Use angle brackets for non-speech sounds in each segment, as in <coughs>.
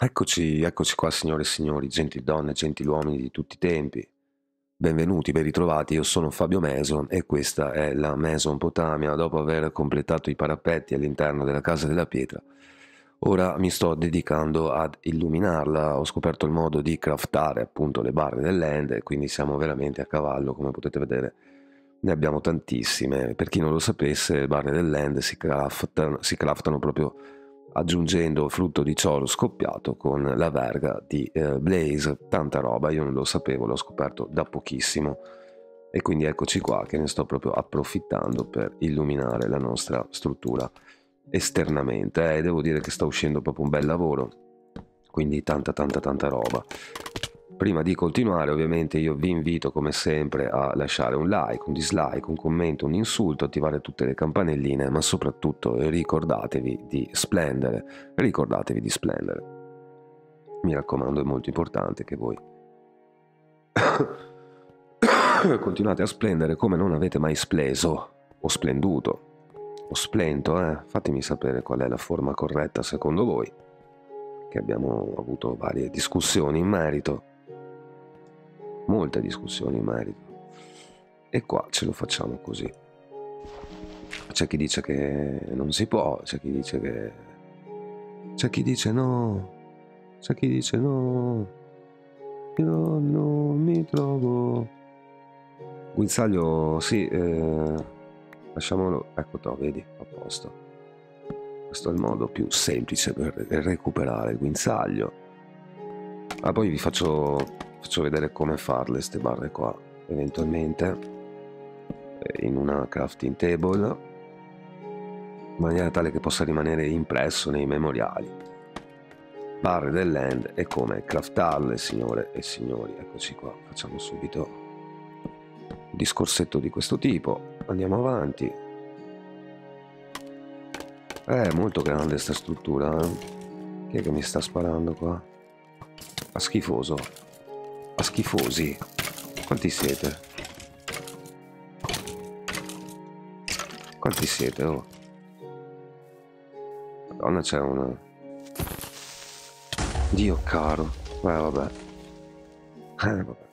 Eccoci, eccoci qua signore e signori, genti donne, genti uomini di tutti i tempi. Benvenuti, ben ritrovati, io sono Fabio Meson e questa è la Meson Potamia. Dopo aver completato i parapetti all'interno della Casa della Pietra, ora mi sto dedicando ad illuminarla. Ho scoperto il modo di craftare appunto le barre dell'end e quindi siamo veramente a cavallo, come potete vedere. Ne abbiamo tantissime. Per chi non lo sapesse, le barre dell'end si, craft, si craftano proprio aggiungendo frutto di ciò lo scoppiato con la verga di eh, Blaze. Tanta roba, io non lo sapevo, l'ho scoperto da pochissimo. E quindi eccoci qua che ne sto proprio approfittando per illuminare la nostra struttura esternamente. E eh, devo dire che sta uscendo proprio un bel lavoro, quindi tanta tanta tanta roba. Prima di continuare ovviamente io vi invito come sempre a lasciare un like, un dislike, un commento, un insulto, attivare tutte le campanelline, ma soprattutto ricordatevi di splendere, ricordatevi di splendere. Mi raccomando è molto importante che voi <coughs> continuate a splendere come non avete mai spleso o splenduto o splento, eh? fatemi sapere qual è la forma corretta secondo voi, che abbiamo avuto varie discussioni in merito molte discussioni in merito. E qua ce lo facciamo così. C'è chi dice che non si può, c'è chi dice che... C'è chi dice no, c'è chi dice no, io non mi trovo. Guinzaglio, sì, eh, lasciamolo, ecco to, vedi, a posto. Questo è il modo più semplice per recuperare il guinzaglio. Ah, poi vi faccio faccio vedere come farle queste barre qua eventualmente eh, in una crafting table in maniera tale che possa rimanere impresso nei memoriali barre del land e come craftarle signore e signori eccoci qua facciamo subito un discorsetto di questo tipo andiamo avanti è eh, molto grande questa struttura eh? chi è che mi sta sparando qua? a schifoso ma schifosi. Quanti siete? Quanti siete, oh? Madonna, c'è uno. Dio caro. Eh, vabbè. Eh, vabbè.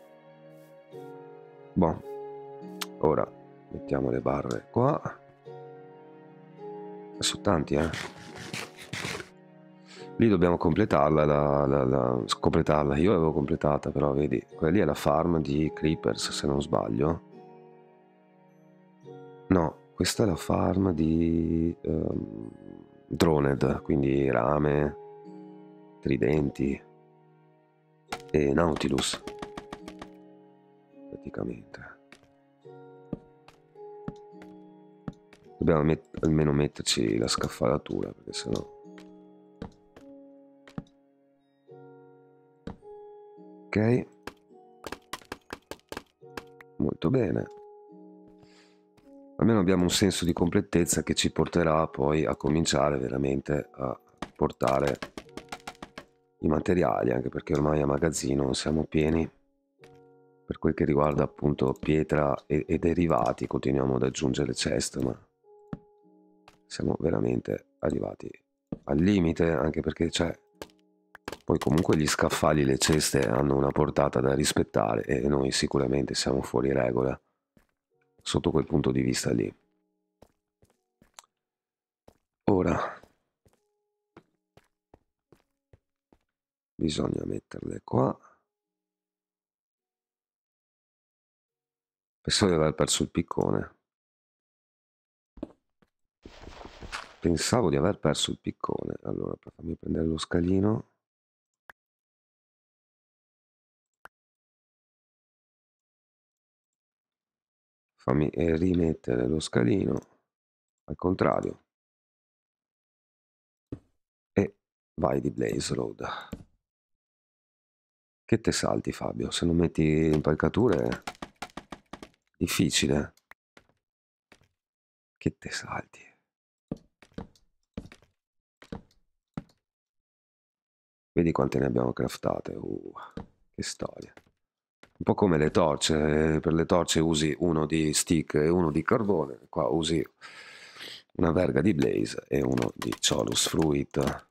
Buon. Ora mettiamo le barre qua. Sono tanti, eh lì dobbiamo completarla, la, la, la, completarla. io l'avevo completata però vedi quella lì è la farm di creepers se non sbaglio no questa è la farm di um, droned quindi rame tridenti e nautilus praticamente dobbiamo met almeno metterci la scaffalatura perché sennò ok molto bene almeno abbiamo un senso di completezza che ci porterà poi a cominciare veramente a portare i materiali anche perché ormai a magazzino siamo pieni per quel che riguarda appunto pietra e, e derivati continuiamo ad aggiungere ceste ma siamo veramente arrivati al limite anche perché c'è poi comunque gli scaffali e le ceste hanno una portata da rispettare e noi sicuramente siamo fuori regola sotto quel punto di vista lì. Ora bisogna metterle qua. Penso di aver perso il piccone. Pensavo di aver perso il piccone. Allora, fammi prendere lo scalino. fammi eh, rimettere lo scalino al contrario e vai di Blaze Road che te salti Fabio se non metti impalcature eh, difficile che te salti vedi quante ne abbiamo craftate uh, che storia un po' come le torce, eh, per le torce usi uno di stick e uno di carbone, qua usi una verga di blaze e uno di Cholus Fruit.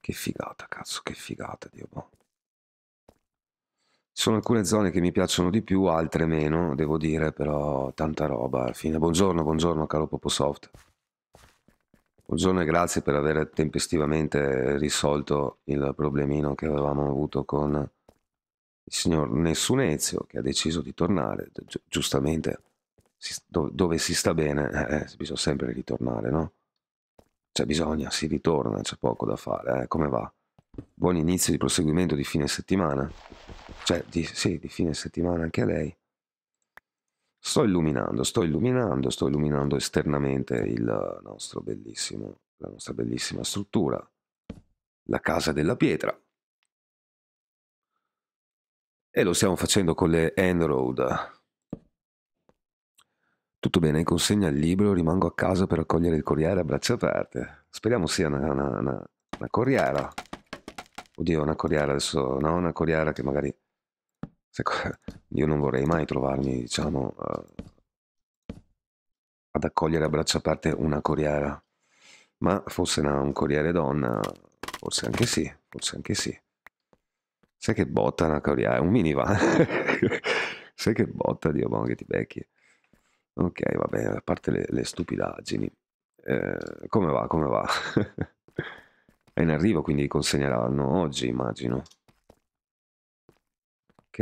Che figata, cazzo, che figata, Dio boh. Ci sono alcune zone che mi piacciono di più, altre meno, devo dire, però tanta roba. Alla fine. Buongiorno, buongiorno caro Poposoft. Buongiorno e grazie per aver tempestivamente risolto il problemino che avevamo avuto con il signor Nessunezio che ha deciso di tornare, Gi- giustamente si, do- dove si sta bene eh, eh bisogna sempre ritornare, no? C'è cioè, bisogno, si ritorna, c'è poco da fare, eh? come va? Buon inizio di proseguimento di fine settimana? Cioè, di, sì, di fine settimana anche a lei. Sto illuminando, sto illuminando, sto illuminando esternamente la nostra bellissima struttura, la casa della pietra. E lo stiamo facendo con le Enroad. Tutto bene, consegna il libro, rimango a casa per accogliere il corriere a braccia aperte. Speriamo sia una, una, una, una corriera. Oddio, una corriera adesso, no? Una corriera che magari <laughs> io non vorrei mai trovarmi, diciamo, eh, ad accogliere a braccia aperte una corriera, ma fosse una, un corriere donna, forse anche sì, forse anche sì. Sai che botta una corriera, un minivan. <laughs> Sai che botta, Dio buono che ti becchi. Ok, va bene, a parte le, le stupidaggini. Eh, come va, come va? <laughs> È in arrivo, quindi consegneranno oggi, immagino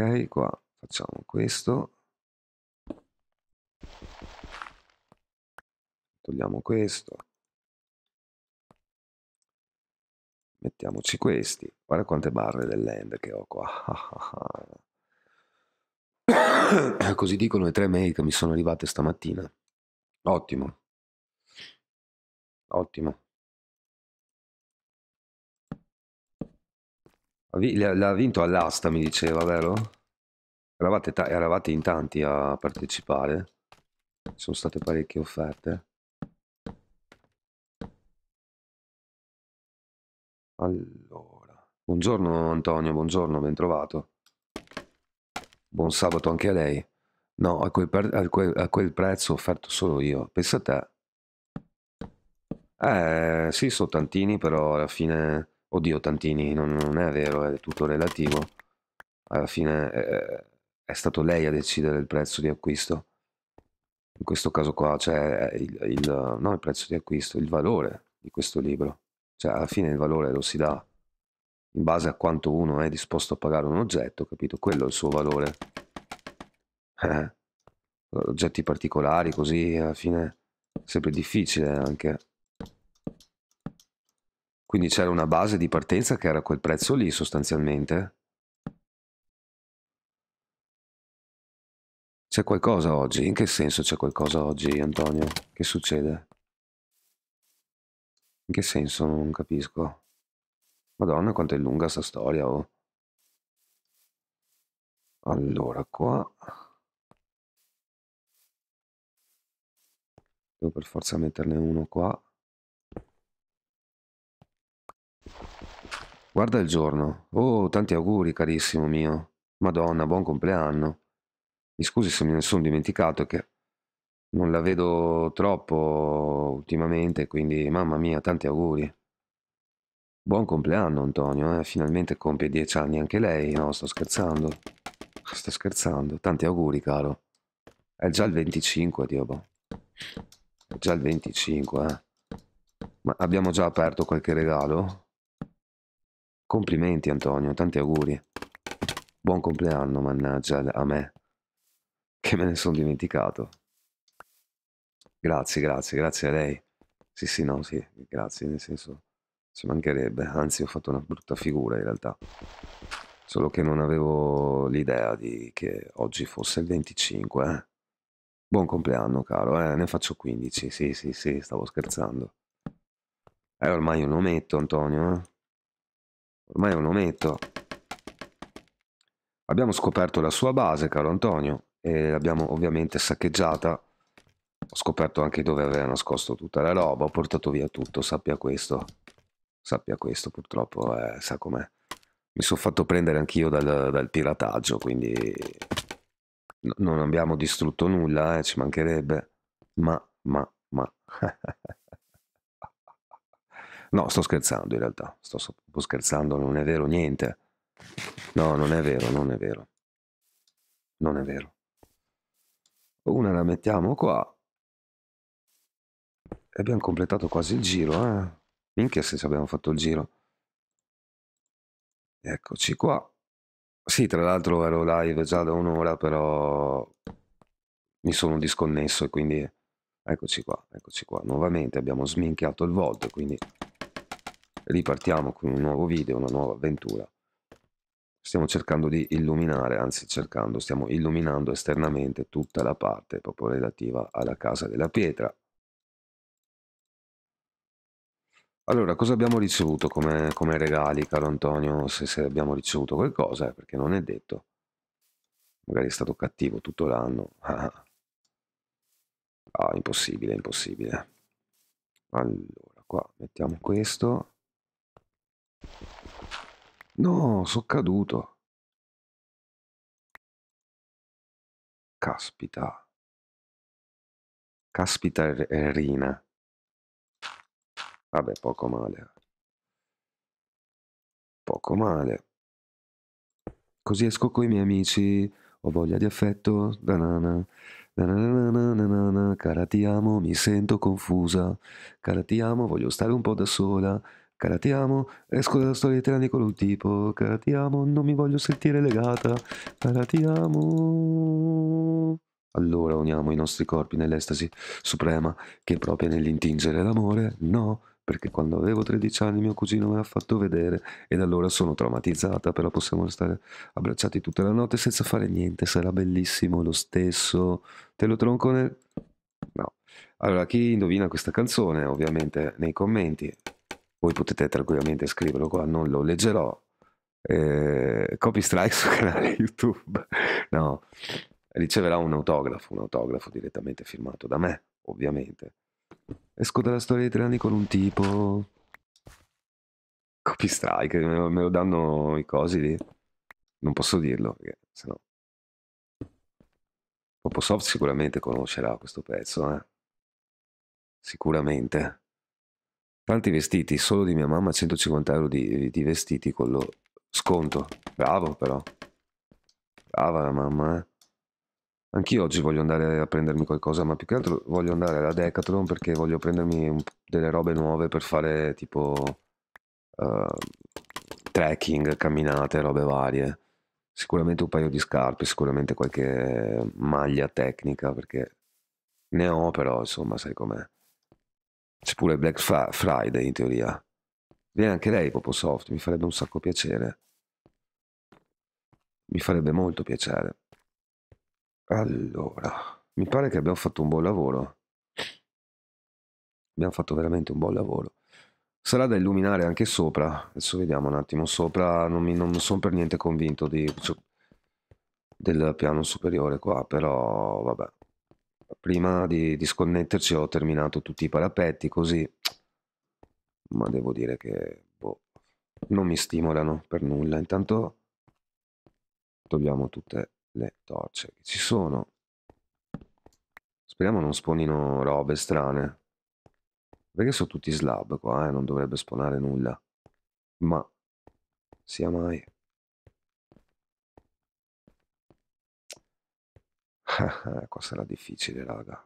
ok qua facciamo questo togliamo questo mettiamoci questi guarda quante barre dell'end che ho qua <coughs> così dicono i tre mail che mi sono arrivate stamattina ottimo ottimo L'ha vinto all'asta, mi diceva, vero? Eravate, eravate, in tanti a partecipare. Ci sono state parecchie offerte. Allora. Buongiorno Antonio, buongiorno, ben trovato. Buon sabato anche a lei. No, a quel, a quel, a quel prezzo ho offerto solo io. Pensa a te. Eh, sì, sono tantini, però alla fine Oddio Tantini, non, non è vero, è tutto relativo. Alla fine eh, eh, è stato lei a decidere il prezzo di acquisto. In questo caso qua, cioè il, il, non il prezzo di acquisto, il valore di questo libro. Cioè alla fine il valore lo si dà in base a quanto uno è disposto a pagare un oggetto, capito? Quello è il suo valore. Eh. Oggetti particolari, così alla fine sempre difficile anche quindi c'era una base di partenza che era quel prezzo lì sostanzialmente. C'è qualcosa oggi? In che senso c'è qualcosa oggi, Antonio? Che succede? In che senso? Non capisco. Madonna, quanto è lunga sta storia, oh. Allora, qua... Devo per forza metterne uno qua. Guarda il giorno. Oh, tanti auguri, carissimo mio. Madonna, buon compleanno. Mi scusi se me ne sono dimenticato che non la vedo troppo ultimamente, quindi mamma mia, tanti auguri. Buon compleanno Antonio, eh? finalmente compie dieci anni anche lei, no sto scherzando, sto scherzando, tanti auguri caro, è già il 25 Dio è boh. già il 25 eh. ma abbiamo già aperto qualche regalo? Complimenti Antonio, tanti auguri. Buon compleanno, mannaggia, a me. Che me ne sono dimenticato. Grazie, grazie, grazie a lei. Sì, sì, no, sì, grazie, nel senso ci mancherebbe, anzi ho fatto una brutta figura in realtà. Solo che non avevo l'idea di che oggi fosse il 25, eh. Buon compleanno, caro, eh, ne faccio 15. Sì, sì, sì, stavo scherzando. È eh, ormai un ometto, Antonio, eh. Ormai è un ometto. Abbiamo scoperto la sua base, caro Antonio, e l'abbiamo ovviamente saccheggiata. Ho scoperto anche dove aveva nascosto tutta la roba, ho portato via tutto, sappia questo. Sappia questo, purtroppo, eh, sa com'è. Mi sono fatto prendere anch'io dal, dal, pirataggio, quindi no, non abbiamo distrutto nulla, eh, ci mancherebbe. Ma, ma, ma... <laughs> No, sto scherzando in realtà, sto, sto scherzando, non è vero niente. No, non è vero, non è vero. Non è vero. Una la mettiamo qua. E abbiamo completato quasi il giro, eh. Minchia se ci abbiamo fatto il giro. Eccoci qua. Sì, tra l'altro ero live già da un'ora, però mi sono disconnesso e quindi eccoci qua, eccoci qua. Nuovamente abbiamo sminchiato il volt, quindi ripartiamo con un nuovo video, una nuova avventura. Stiamo cercando di illuminare, anzi cercando, stiamo illuminando esternamente tutta la parte proprio relativa alla casa della pietra. Allora, cosa abbiamo ricevuto come, come regali, caro Antonio, se, se abbiamo ricevuto qualcosa, eh, perché non è detto. Magari è stato cattivo tutto l'anno. <laughs> ah, impossibile, impossibile. Allora, qua mettiamo questo No, sono caduto. Caspita. Caspita er, Rina. Vabbè, poco male. Poco male. Così esco con i miei amici, ho voglia di affetto, danana. Cara ti amo, mi sento confusa. Cara ti amo, voglio stare un po' da sola. Cara ti amo, esco eh, dalla storia di tre anni con un tipo. Cara ti amo, non mi voglio sentire legata. Cara ti amo. Allora uniamo i nostri corpi nell'estasi suprema, che è proprio nell'intingere l'amore, no? Perché quando avevo 13 anni mio cugino me l'ha fatto vedere e da allora sono traumatizzata, però possiamo stare abbracciati tutta la notte senza fare niente, sarà bellissimo lo stesso. Te lo tronco nel... No. Allora, chi indovina questa canzone, ovviamente nei commenti, voi potete tranquillamente scriverlo qua, non lo leggerò. Eh, copy strike <laughs> sul canale YouTube, no, riceverà un autografo, un autografo direttamente firmato da me, ovviamente. Esco dalla storia di tre anni con un tipo... Copy strike, me lo danno i cosi lì. Non posso dirlo, perché sennò... Poposoft sicuramente conoscerà questo pezzo, eh? Sicuramente. Tanti vestiti, solo di mia mamma 150 euro di, di vestiti con lo sconto. Bravo però. Brava la mamma, eh. Anch'io oggi voglio andare a prendermi qualcosa, ma più che altro voglio andare alla Decathlon perché voglio prendermi delle robe nuove per fare tipo uh, trekking, camminate, robe varie. Sicuramente un paio di scarpe, sicuramente qualche maglia tecnica perché ne ho però, insomma, sai com'è. C'è pure Black Friday in teoria. Viene anche lei, Poposoft, mi farebbe un sacco piacere. Mi farebbe molto piacere. Allora, mi pare che abbiamo fatto un buon lavoro. Abbiamo fatto veramente un buon lavoro. Sarà da illuminare anche sopra. Adesso vediamo un attimo. Sopra non, mi, non sono per niente convinto di, del piano superiore qua, però vabbè prima di, di sconnetterci ho terminato tutti i parapetti così, ma devo dire che boh, non mi stimolano per nulla. Intanto togliamo tutte le torce che ci sono. Speriamo non sponino robe strane. Perché sono tutti slab qua, eh? non dovrebbe sponare nulla. Ma sia mai. Qua <laughs> sarà difficile, raga.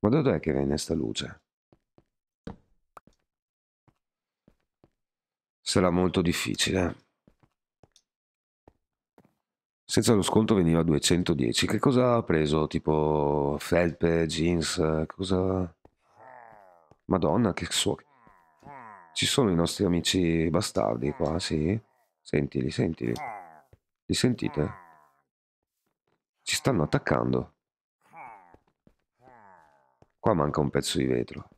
Ma da dove è che viene sta luce? Sarà molto difficile. Eh. Senza lo sconto veniva 210. Che cosa ha preso? Tipo felpe, jeans, cosa... Madonna, che suono. Ci sono i nostri amici bastardi qua, sì? Sentili, sentili. Li sentite? Ci stanno attaccando. Qua manca un pezzo di vetro.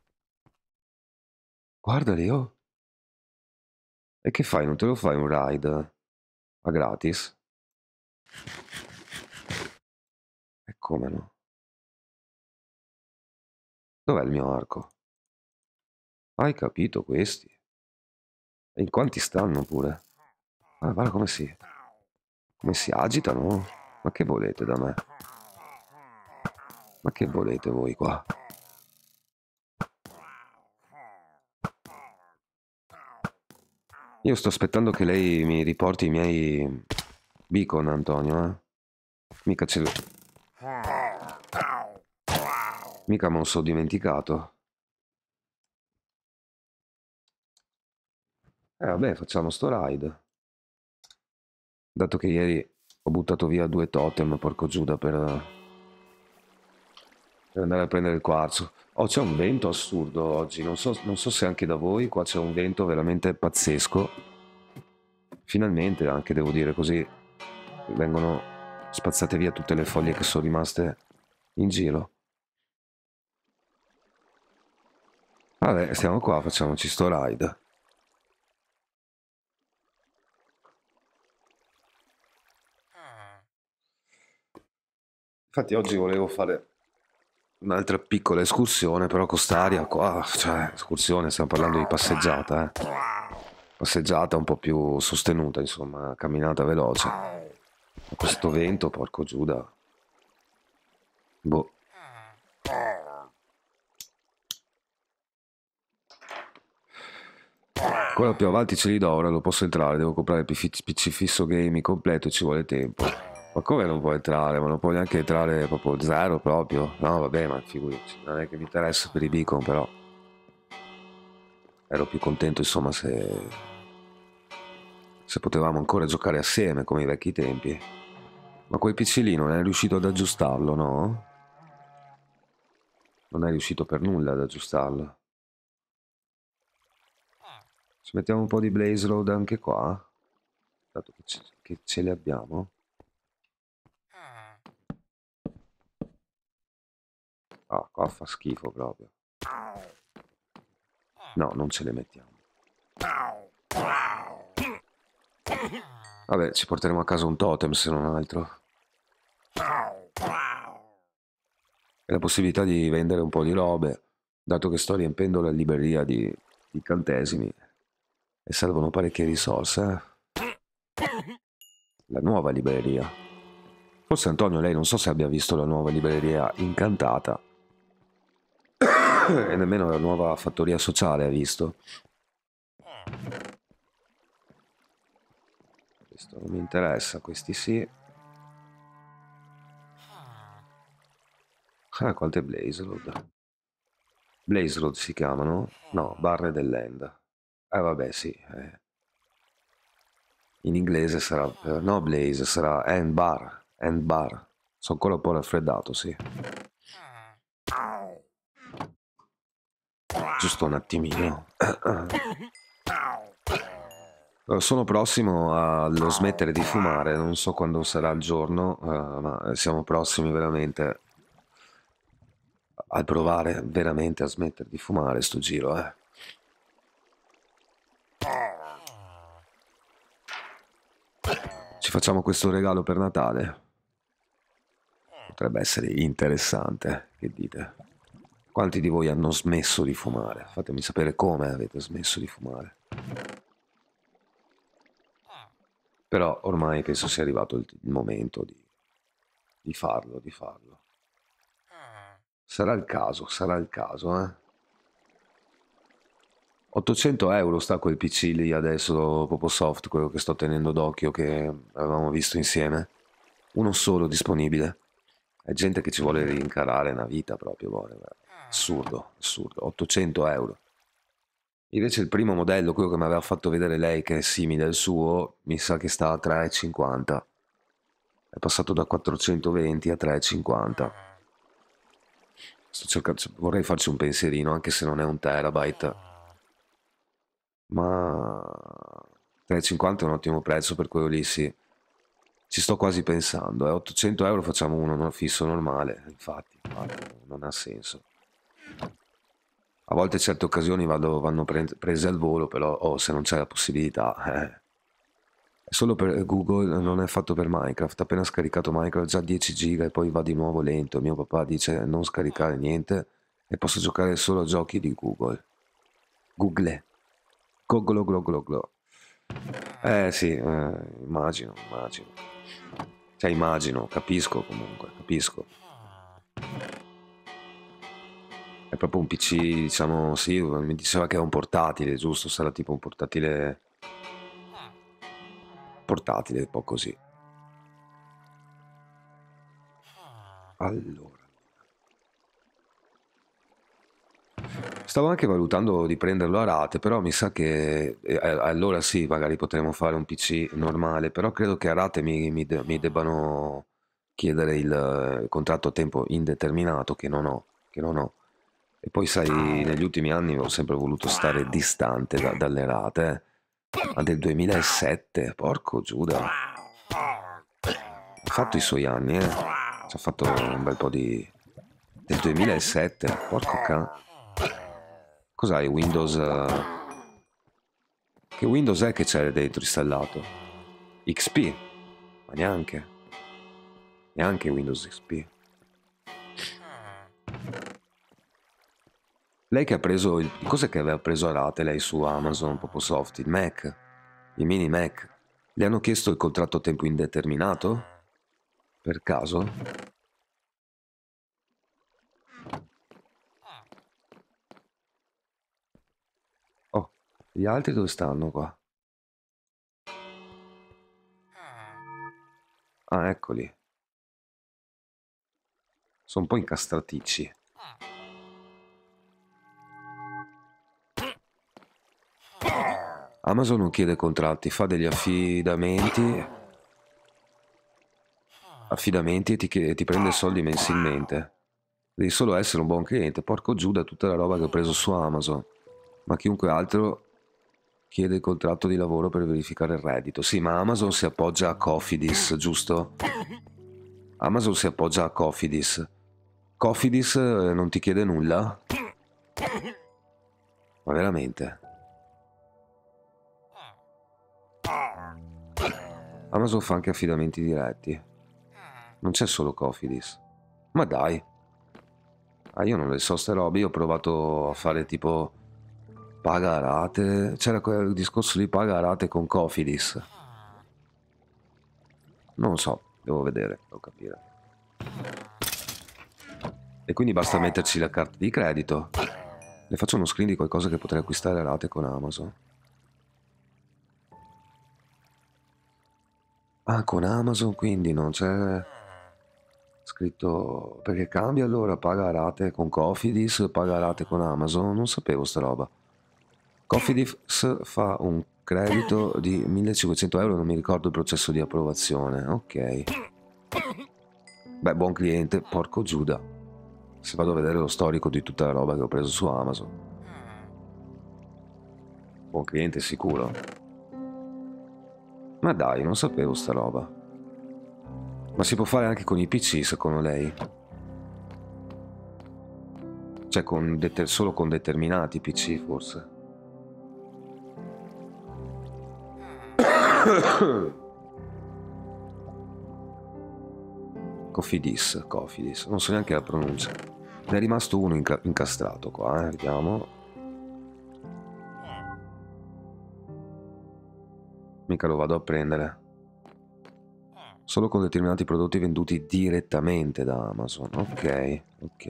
Guardali, oh. E che fai? Non te lo fai un ride? A gratis? E come no? Dov'è il mio arco? Hai capito questi? E in quanti stanno pure? Guarda, ah, guarda come si... Come si agitano? Ma che volete da me? Ma che volete voi qua? Io sto aspettando che lei mi riporti i miei beacon, Antonio, eh? Mica ce l'ho... Mica me lo so dimenticato. E eh, vabbè, facciamo sto ride. Dato che ieri ho buttato via due totem, porco Giuda, per, per andare a prendere il quarzo. Oh, c'è un vento assurdo oggi, non so, non so se anche da voi, qua c'è un vento veramente pazzesco. Finalmente anche, devo dire, così vengono spazzate via tutte le foglie che sono rimaste in giro. Vabbè, stiamo qua, facciamoci sto ride. Infatti oggi volevo fare un'altra piccola escursione, però con quest'aria qua, cioè, escursione, stiamo parlando di passeggiata, eh. Passeggiata un po' più sostenuta, insomma, camminata veloce. Ma questo vento, porco Giuda. Boh. Ancora più avanti ce li do, ora lo posso entrare, devo comprare il PC fisso gaming completo e ci vuole tempo. Ma come non può entrare? Ma non può neanche entrare proprio zero proprio? No, vabbè, ma figurati, non è che mi interessa per i beacon, però. Ero più contento, insomma, se... se potevamo ancora giocare assieme, come i vecchi tempi. Ma quel PC lì non è riuscito ad aggiustarlo, no? Non è riuscito per nulla ad aggiustarlo. Ci mettiamo un po' di Blaze Road anche qua? Dato che ce, che ce li abbiamo. Oh, qua fa schifo proprio. No, non ce le mettiamo. Vabbè, ci porteremo a casa un totem se non altro. E la possibilità di vendere un po' di robe, dato che sto riempendo la libreria di, incantesimi. e servono parecchie risorse. Eh. La nuova libreria. Forse Antonio, lei non so se abbia visto la nuova libreria incantata <coughs> e nemmeno la nuova fattoria sociale ha visto. Questo non mi interessa, questi sì. Ah, quante Blaze Road si chiamano? No, barre dell'End. Eh vabbè, sì. Eh. In inglese sarà... Eh, no, Blaze, sarà End Bar. End Bar. Sono ancora un po' raffreddato, sì. giusto un attimino. Eh, eh. Sono prossimo allo smettere di fumare, non so quando sarà il giorno, eh, ma siamo prossimi veramente a provare veramente a smettere di fumare sto giro, eh. Ci facciamo questo regalo per Natale. Potrebbe essere interessante, che dite? Quanti di voi hanno smesso di fumare? Fatemi sapere come avete smesso di fumare. Però ormai penso sia arrivato il, il momento di, di farlo, di farlo. Sarà il caso, sarà il caso, eh. 800 euro sta quel PC lì adesso, PopoSoft, quello che sto tenendo d'occhio, che avevamo visto insieme. Uno solo disponibile. È gente che ci vuole rincarare una vita proprio, vuole. Guarda. Assurdo, assurdo, 800 euro. Invece il primo modello, quello che mi aveva fatto vedere lei, che è simile al suo, mi sa che sta a 3,50. È passato da 420 a 3,50. Sto cercando, vorrei farci un pensierino, anche se non è un terabyte. Ma 3,50 è un ottimo prezzo per quello lì, sì. Ci sto quasi pensando. A eh. 800 euro facciamo uno fisso normale, infatti, non ha senso. A volte certe occasioni vado, vanno prese al volo, però oh, se non c'è la possibilità... Eh. Solo per Google non è fatto per Minecraft, appena scaricato Minecraft già 10 giga e poi va di nuovo lento, mio papà dice non scaricare niente e posso giocare solo a giochi di Google. Google. Goglo goglo goglo. Eh sì, eh, immagino, immagino. Cioè immagino, capisco comunque, capisco è proprio un PC, diciamo, sì, mi diceva che è un portatile, giusto? Sarà tipo un portatile... Portatile, un po' così. Allora. Stavo anche valutando di prenderlo a rate, però mi sa che eh, eh allora sì, magari potremmo fare un PC normale, però credo che a rate mi, mi, de mi debbano chiedere il eh, contratto a tempo indeterminato che non ho. Che non ho. E poi sai, ah. negli ultimi anni ho sempre voluto stare distante da, dalle rate. Ma del 2007, porco Giuda. Ha fatto i suoi anni, eh. Ci ha fatto un bel po' di... Del 2007, porco ca... Cos'hai, Windows... Eh? Che Windows è che c'è dentro installato? XP? Ma neanche. Neanche Windows XP. Lei che ha preso, il, cos'è che aveva preso a rate lei su Amazon, proprio soft, il Mac, i mini Mac? Le hanno chiesto il contratto a tempo indeterminato? Per caso? Oh, gli altri dove stanno qua? Ah, eccoli. Sono un po' incastratici. Amazon non chiede contratti, fa degli affidamenti, affidamenti e ti, e ti prende soldi mensilmente. Devi solo essere un buon cliente. Porco Giuda, tutta la roba che ho preso su Amazon. Ma chiunque altro chiede il contratto di lavoro per verificare il reddito. Sì, ma Amazon si appoggia a Cofidis, giusto? Amazon si appoggia a Cofidis. Cofidis eh, non ti chiede nulla? Ma veramente? Amazon fa anche affidamenti diretti. Non c'è solo Cofidis. Ma dai. Ah, io non le so ste robe, io ho provato a fare tipo paga rate, c'era quel discorso di paga rate con Cofidis. Non so, devo vedere, devo capire. E quindi basta metterci la carta di credito. Le faccio uno screen di qualcosa che potrei acquistare a rate con Amazon. Ah, con Amazon quindi non c'è scritto... Perché cambia allora, paga rate con Cofidis, paga rate con Amazon, non sapevo sta roba. Cofidis fa un credito di 1500 euro, non mi ricordo il processo di approvazione, ok. Beh, buon cliente, porco Giuda. Se vado a vedere lo storico di tutta la roba che ho preso su Amazon. Buon cliente sicuro. Ma dai, non sapevo sta roba. Ma si può fare anche con i PC, secondo lei? Cioè, con solo con determinati PC, forse. <coughs> Cofidis, Cofidis, non so neanche la pronuncia. Ne è rimasto uno inca incastrato qua, eh? vediamo. mica lo vado a prendere. Solo con determinati prodotti venduti direttamente da Amazon. Ok, ok.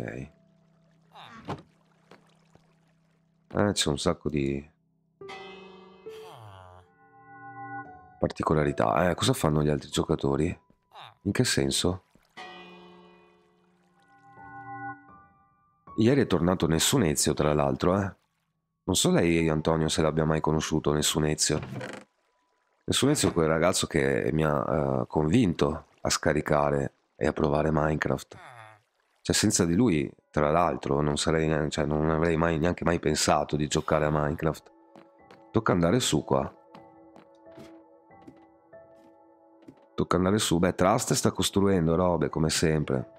Eh, c'è un sacco di... Particolarità. Eh, cosa fanno gli altri giocatori? In che senso? Ieri è tornato Nessun Ezio, tra l'altro, eh. Non so lei, Antonio, se l'abbia mai conosciuto, Nessun Ezio. Il Suenzo è quel ragazzo che mi ha uh, convinto a scaricare e a provare Minecraft. Cioè, senza di lui, tra l'altro, non, sarei, cioè, non avrei mai, neanche mai pensato di giocare a Minecraft. Tocca andare su qua. Tocca andare su. Beh, Trust sta costruendo robe, come sempre.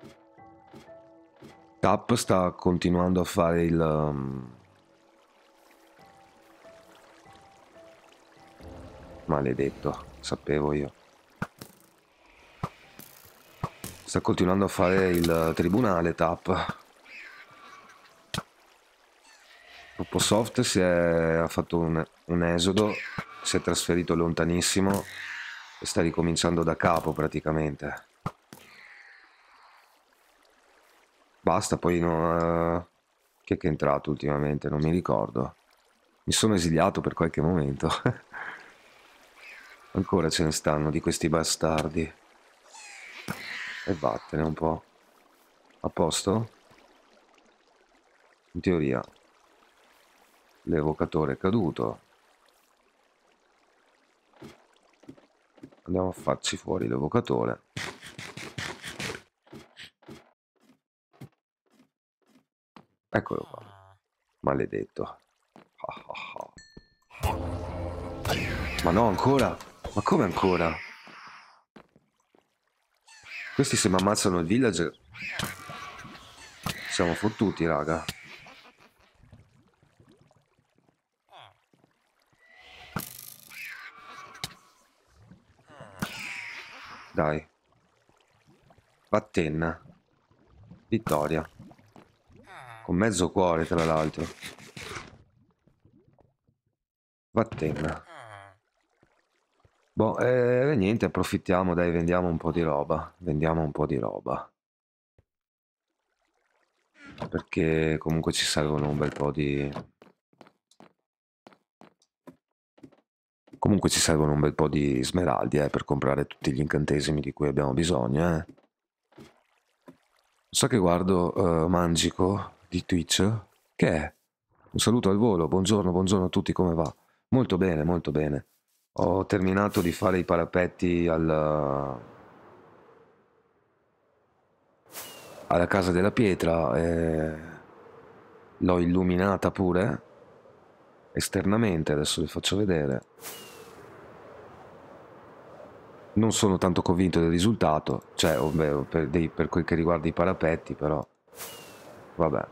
Tap sta continuando a fare il... Um Maledetto, sapevo io. Sta continuando a fare il tribunale, Tap. Poposoft si è, ha fatto un, un esodo, si è trasferito lontanissimo e sta ricominciando da capo praticamente. Basta, poi non... Eh, chi è che è entrato ultimamente? Non mi ricordo. Mi sono esiliato per qualche momento. <laughs> Ancora ce ne stanno di questi bastardi. E vattene un po'. A posto? In teoria. L'evocatore è caduto. Andiamo a farci fuori l'evocatore. Eccolo qua. Maledetto. Ma no, ancora? Ma come ancora? Questi se mi ammazzano il villager... Siamo fottuti, raga. Dai. Vattenna. Vittoria. Con mezzo cuore, tra l'altro. Vattenna. Boh, eh, niente, approfittiamo, dai, vendiamo un po' di roba. Vendiamo un po' di roba. Perché comunque ci servono un bel po' di... Comunque ci servono un bel po' di smeraldi, eh, per comprare tutti gli incantesimi di cui abbiamo bisogno, eh. So che guardo uh, Mangico di Twitch, che è? Un saluto al volo, buongiorno, buongiorno a tutti, come va? Molto bene, molto bene. Ho terminato di fare i parapetti alla, alla casa della pietra e l'ho illuminata pure esternamente, adesso vi faccio vedere. Non sono tanto convinto del risultato, cioè ovvero per, dei, per quel che riguarda i parapetti, però vabbè,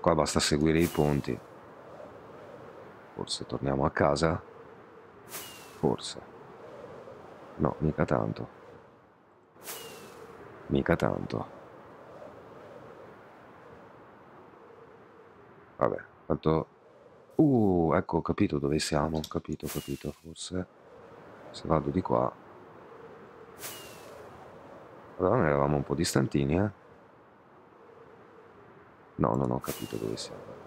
qua basta seguire i punti. Forse torniamo a casa forse. No, mica tanto. Mica tanto. Vabbè, tanto... Uh, ecco, ho capito dove siamo, ho capito, ho capito, forse. Se vado di qua... Allora noi eravamo un po' distantini, eh? No, non ho capito dove siamo.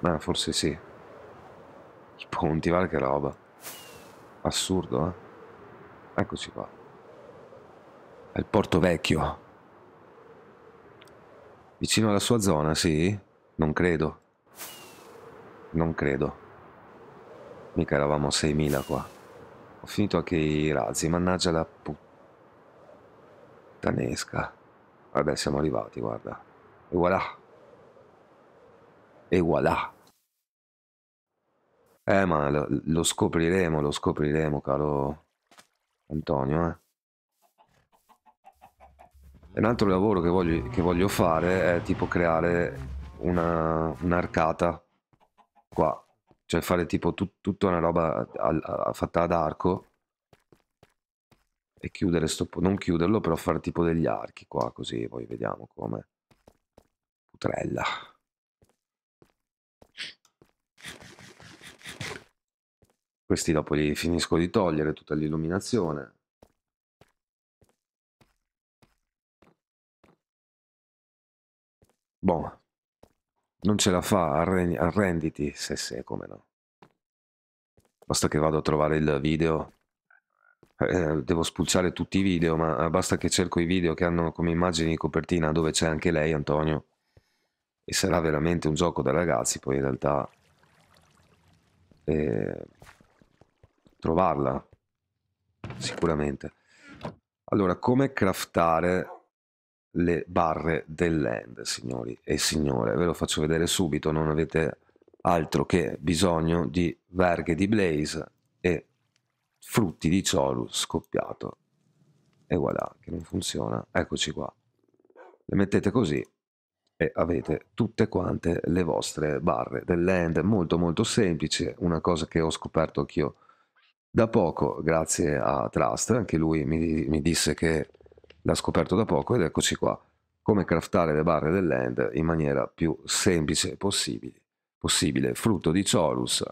Ma ah, forse sì. I punti, guarda che roba. Assurdo, eh? Eccoci qua. È il Porto Vecchio. Vicino alla sua zona, sì? Non credo. Non credo. Mica eravamo 6.000 qua. Ho finito anche i razzi, mannaggia la puttanesca. Vabbè, siamo arrivati, guarda. E voilà. E voilà. Eh, ma lo, lo scopriremo, lo scopriremo, caro Antonio, eh. Un altro lavoro che voglio, che voglio fare è tipo creare un'arcata qua, cioè fare tipo tut, tutta una roba al, a, fatta ad arco e chiudere sto, non chiuderlo, però fare tipo degli archi qua, così poi vediamo come. Putrella. Questi dopo li finisco di togliere tutta l'illuminazione. Boh, non ce la fa, arrenditi, se se, come no. Basta che vado a trovare il video. Eh, devo spulciare tutti i video, ma eh, basta che cerco i video che hanno come immagini di copertina dove c'è anche lei, Antonio. E sarà veramente un gioco da ragazzi, poi in realtà... Eh, trovarla, sicuramente. Allora, come craftare le barre del land, signori e signore? Ve lo faccio vedere subito, non avete altro che bisogno di verghe di blaze e frutti di choru scoppiato. E voilà, che non funziona. Eccoci qua. Le mettete così e avete tutte quante le vostre barre del land. Molto molto semplice, una cosa che ho scoperto anch'io da poco, grazie a Trust, anche lui mi, mi disse che l'ha scoperto da poco ed eccoci qua. Come craftare le barre dell'end in maniera più semplice possibile. possibile. Frutto di Chorus,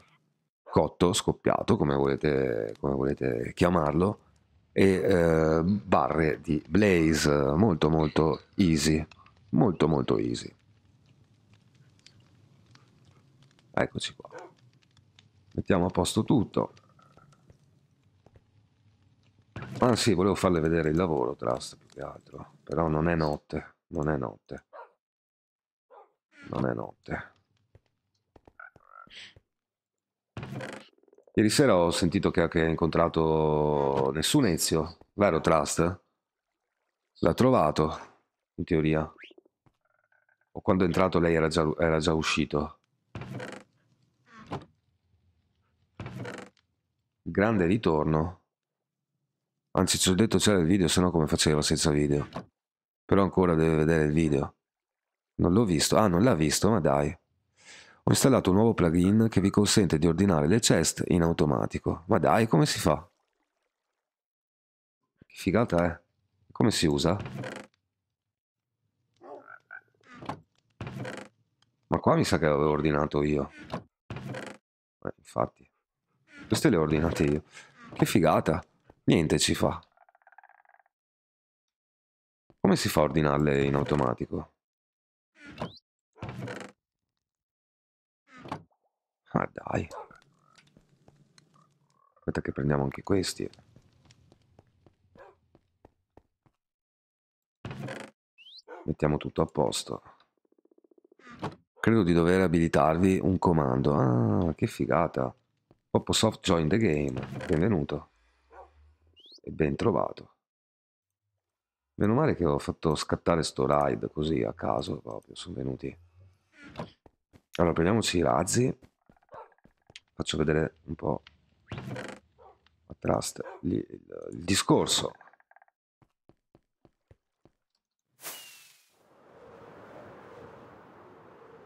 cotto, scoppiato, come volete, come volete chiamarlo, e eh, barre di Blaze, molto molto easy, molto molto easy. Eccoci qua. Mettiamo a posto tutto. Ah sì, volevo farle vedere il lavoro, Trust, più che altro. Però non è notte, non è notte. Non è notte. Ieri sera ho sentito che ha incontrato nessun Ezio, vero Trust? L'ha trovato, in teoria. O quando è entrato lei era già, era già uscito. Grande ritorno. Anzi, ci ho detto c'era il video, se no come faceva senza video. Però ancora deve vedere il video. Non l'ho visto. Ah, non l'ha visto, ma dai. Ho installato un nuovo plugin che vi consente di ordinare le chest in automatico. Ma dai, come si fa? Che figata, è. Eh. Come si usa? Ma qua mi sa che l'avevo ordinato io. Eh, infatti. Queste le ho ordinate io. Che figata. Niente ci fa. Come si fa a ordinarle in automatico? Ah dai. Aspetta che prendiamo anche questi. Mettiamo tutto a posto. Credo di dover abilitarvi un comando. Ah, che figata. Popo Soft Join the Game. Benvenuto e ben trovato. Meno male che ho fatto scattare sto ride così a caso proprio, sono venuti. Allora prendiamoci i razzi, faccio vedere un po' a Trust il, il discorso.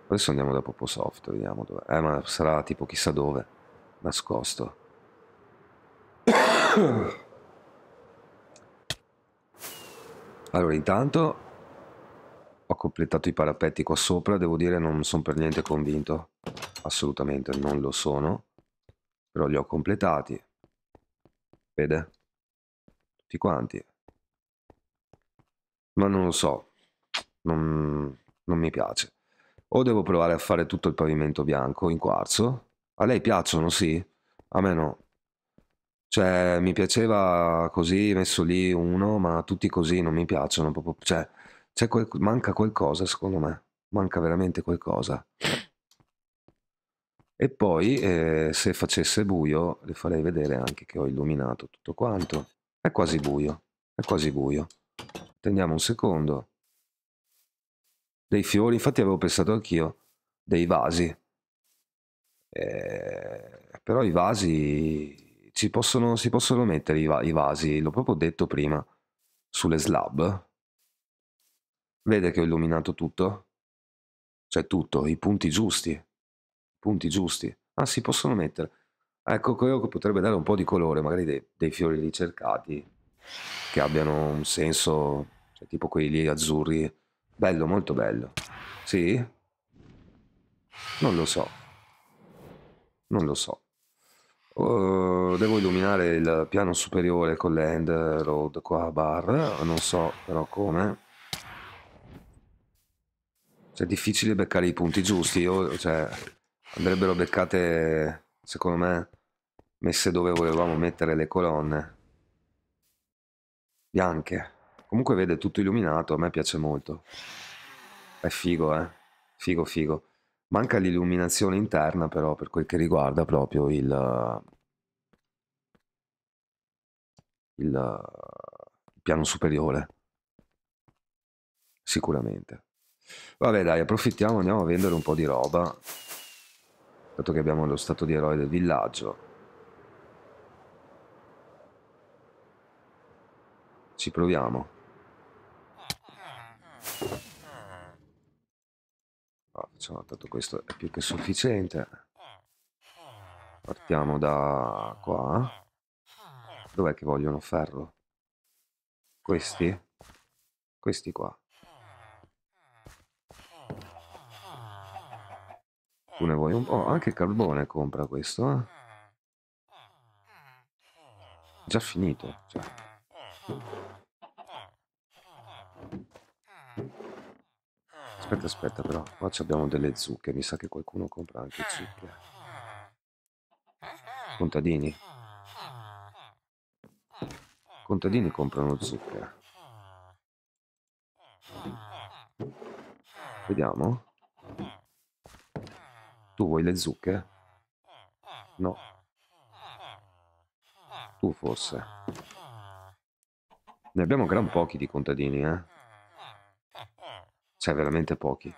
Adesso andiamo da Poposoft, vediamo dove. Eh, ma sarà tipo chissà dove, nascosto. Allora, intanto ho completato i parapetti qua sopra, devo dire non sono per niente convinto, assolutamente non lo sono, però li ho completati. Vede? Tutti quanti. Ma non lo so, non, non mi piace. O devo provare a fare tutto il pavimento bianco in quarzo. A lei piacciono, sì? A me no. Cioè, mi piaceva così, messo lì uno, ma tutti così non mi piacciono proprio. Cioè, c'è quel- manca qualcosa, secondo me. Manca veramente qualcosa. E poi, eh, se facesse buio, le farei vedere anche che ho illuminato tutto quanto. È quasi buio, è quasi buio. Attendiamo un secondo. Dei fiori, infatti avevo pensato anch'io, dei vasi. Eh, però i vasi ci possono, si possono mettere i, va- i vasi, l'ho proprio detto prima, sulle slab. Vede che ho illuminato tutto? Cioè tutto, i punti giusti. I punti giusti. Ah, si possono mettere. Ecco, quello che potrebbe dare un po' di colore, magari dei, dei fiori ricercati, che abbiano un senso, cioè, tipo quelli lì azzurri. Bello, molto bello. Sì? Non lo so. Non lo so. Uhm, devo illuminare il piano superiore con l'end road qua a bar, non so però come. Cioè, è difficile beccare i punti giusti, io, cioè, andrebbero beccate, secondo me, messe dove volevamo mettere le colonne. Bianche. Comunque vede tutto illuminato, a me piace molto. È figo, eh. Figo, figo. Manca l'illuminazione interna però per quel che riguarda proprio il, il piano superiore. Sicuramente. Vabbè dai, approfittiamo, andiamo a vendere un po' di roba. Dato che abbiamo lo stato di eroe del villaggio. Ci proviamo insomma, tanto questo è più che sufficiente. Partiamo da qua. Dov'è che vogliono ferro? Questi? Questi qua. ne vuoi un po'? Oh, anche carbone compra questo, eh? Già finito. Cioè. Aspetta, aspetta, però. Qua abbiamo delle zucche. Mi sa che qualcuno compra anche zucche. Contadini. Contadini comprano zucche. Vediamo. Tu vuoi le zucche? No. Tu forse. Ne abbiamo gran pochi di contadini, eh cioè veramente pochi.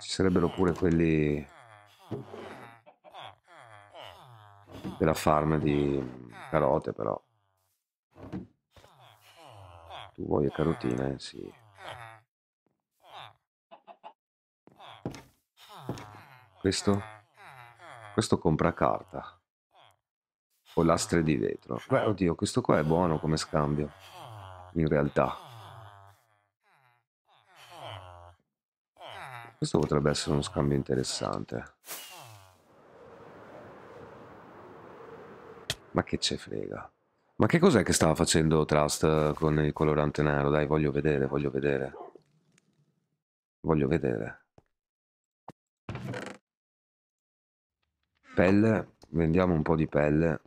Ci sarebbero pure quelli della farm di carote però. Tu vuoi carotine? Sì. Questo? Questo compra carta. O lastre di vetro. Beh, oddio, questo qua è buono come scambio. In realtà. Questo potrebbe essere uno scambio interessante. Ma che ce frega. Ma che cos'è che stava facendo Trust eh, con il colorante nero? Dai, voglio vedere, voglio vedere. Voglio vedere. Pelle, vendiamo un po' di pelle.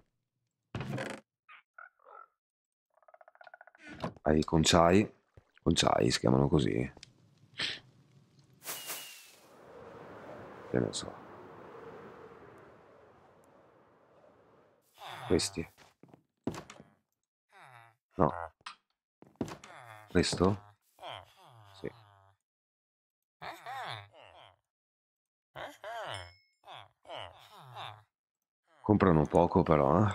Ai conciai. Conciai si chiamano così. che ne so. Questi. No. Questo? Sì. Comprano poco però, eh?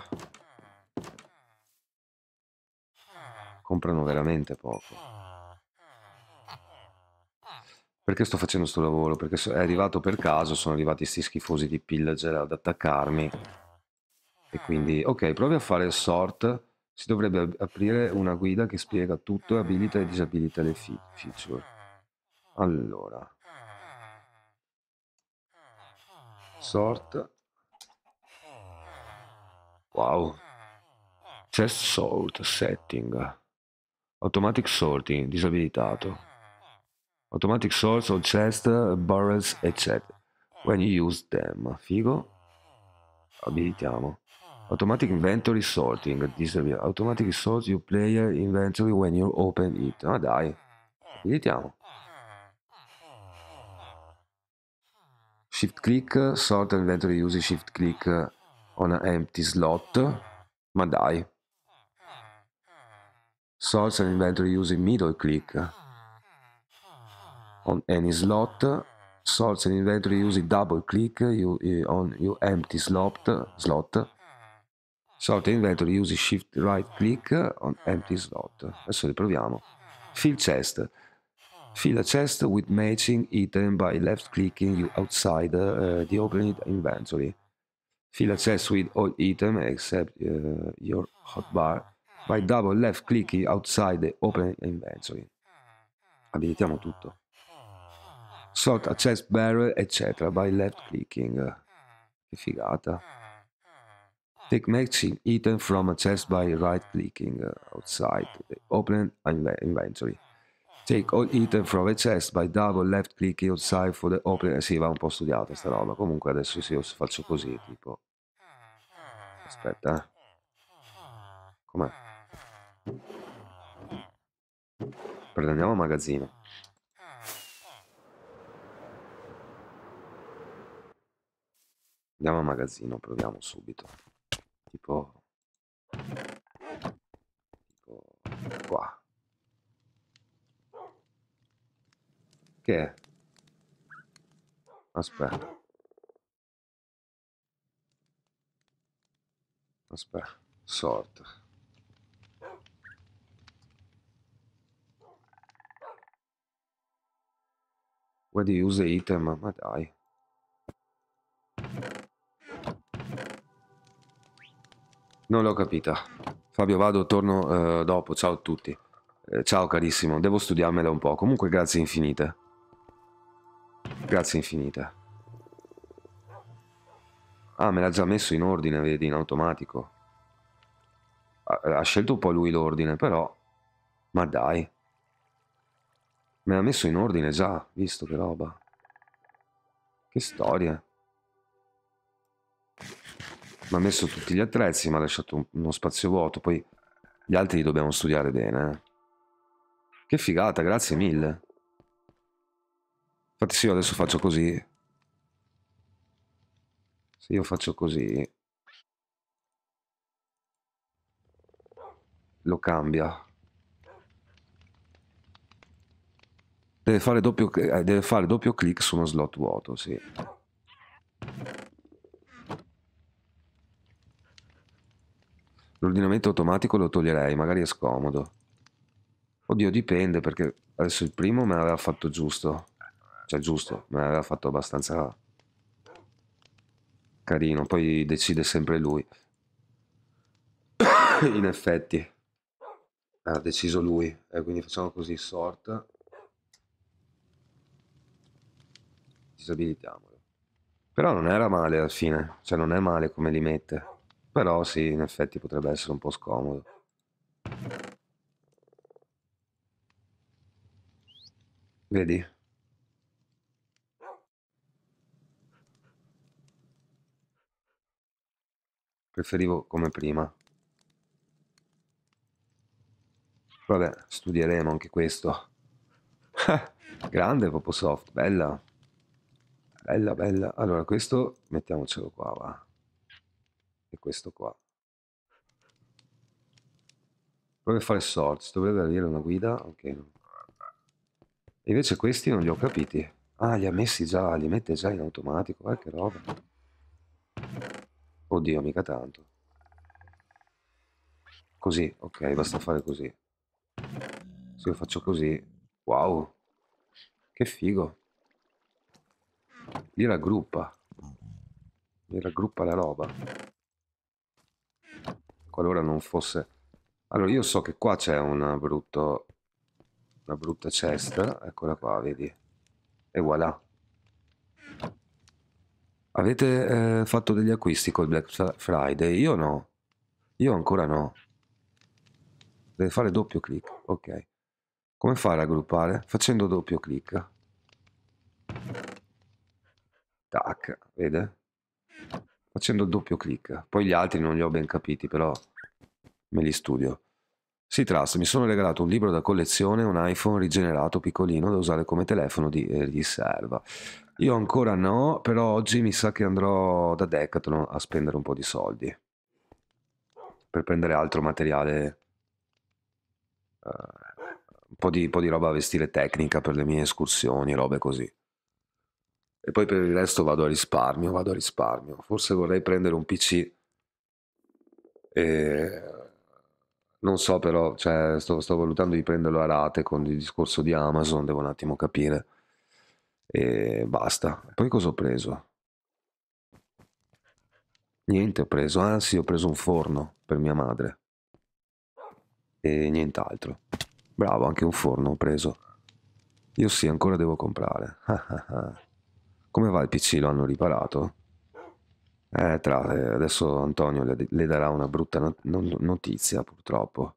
Comprano veramente poco perché sto facendo sto lavoro? Perché è arrivato per caso, sono arrivati questi schifosi di pillager ad attaccarmi. E quindi, ok, provi a fare sort. Si dovrebbe aprire una guida che spiega tutto e abilita e disabilita le feature. Allora. Sort. Wow. C'è sort setting. Automatic sorting disabilitato automatic source or chest, barrels, etc. When you use them. Figo. Abilitiamo. Automatic inventory sorting. Disabile. Automatic sorts your player inventory when you open it. Ma ah, dai. Abilitiamo. Shift click, sort inventory using shift click on an empty slot. Ma dai. Sorts and inventory using middle click on any slot. Source and inventory using double click you, eh, on your empty slot. slot. Sort inventory usi shift right click on empty slot. Adesso riproviamo. Fill chest. Fill a chest with matching item by left clicking you outside uh, the opened inventory. Fill a chest with all item except uh, your hotbar by double left clicking outside the open inventory. Abilitiamo tutto sotto a chest barrel, eccetera, by left clicking. Che figata. Take matching item from a chest by right clicking outside open inventory. Take all item from a chest by double left clicking outside for the open. Eh sì, va un po' studiata sta roba. Comunque adesso se io faccio così, tipo... Aspetta, eh. Com'è? Prendiamo magazzino. Andiamo a magazzino, proviamo subito. Tipo... Tipo... Qua. Che è? Aspetta. Aspetta. Sort. Where do you item? Ma dai. Non l'ho capita. Fabio, vado, torno eh, dopo. Ciao a tutti. Eh, ciao carissimo, devo studiarmela un po'. Comunque grazie infinite. Grazie infinite. Ah, me l'ha già messo in ordine, vedi, in automatico. Ha, ha scelto un po' lui l'ordine, però... Ma dai. Me l'ha messo in ordine già, visto che roba. Che storia mi ha messo tutti gli attrezzi, mi ha lasciato uno spazio vuoto, poi gli altri li dobbiamo studiare bene. Eh. Che figata, grazie mille. Infatti se io adesso faccio così... Se io faccio così... Lo cambia. Deve fare doppio, eh, deve fare doppio clic su uno slot vuoto, sì. L'ordinamento automatico lo toglierei, magari è scomodo. Oddio, dipende perché adesso il primo me l'aveva fatto giusto. Cioè giusto, me l'aveva fatto abbastanza carino. Poi decide sempre lui. <coughs> In effetti. Ha deciso lui. E quindi facciamo così, sort. Disabilitiamolo. Però non era male alla fine. Cioè non è male come li mette. Però sì, in effetti potrebbe essere un po' scomodo. Vedi? Preferivo come prima. Vabbè, studieremo anche questo. <laughs> Grande Poposoft, bella. Bella, bella. Allora, questo mettiamocelo qua, va è questo qua. Provo fare sorts, dovrebbe avere una guida, ok. invece questi non li ho capiti. Ah, li ha messi già, li mette già in automatico, guarda eh, che roba. Oddio, mica tanto. Così, ok, basta fare così. Se io faccio così, wow, che figo. Li raggruppa. Li raggruppa la roba qualora non fosse... Allora, io so che qua c'è una, brutto... una brutta cesta, eccola qua, vedi? E voilà. Avete eh, fatto degli acquisti col Black Friday? Io no. Io ancora no. Deve fare doppio clic, ok. Come fare a gruppare? Facendo doppio clic. Tac, vede? facendo il doppio clic. Poi gli altri non li ho ben capiti, però me li studio. Si trust, mi sono regalato un libro da collezione, un iPhone rigenerato piccolino da usare come telefono di riserva. Eh, Io ancora no, però oggi mi sa che andrò da Decathlon a spendere un po' di soldi per prendere altro materiale, uh, un po' di, po' di roba a vestire tecnica per le mie escursioni, robe così e poi per il resto vado a risparmio, vado a risparmio. Forse vorrei prendere un PC, e... non so però, cioè, sto, sto, valutando di prenderlo a rate con il discorso di Amazon, devo un attimo capire. E basta. Poi cosa ho preso? Niente ho preso, anzi ho preso un forno per mia madre e nient'altro. Bravo, anche un forno ho preso. Io sì, ancora devo comprare. Ah, ah, ah. Come va il PC? Lo hanno riparato? Eh, tra, eh, adesso Antonio le, le darà una brutta not- notizia, purtroppo.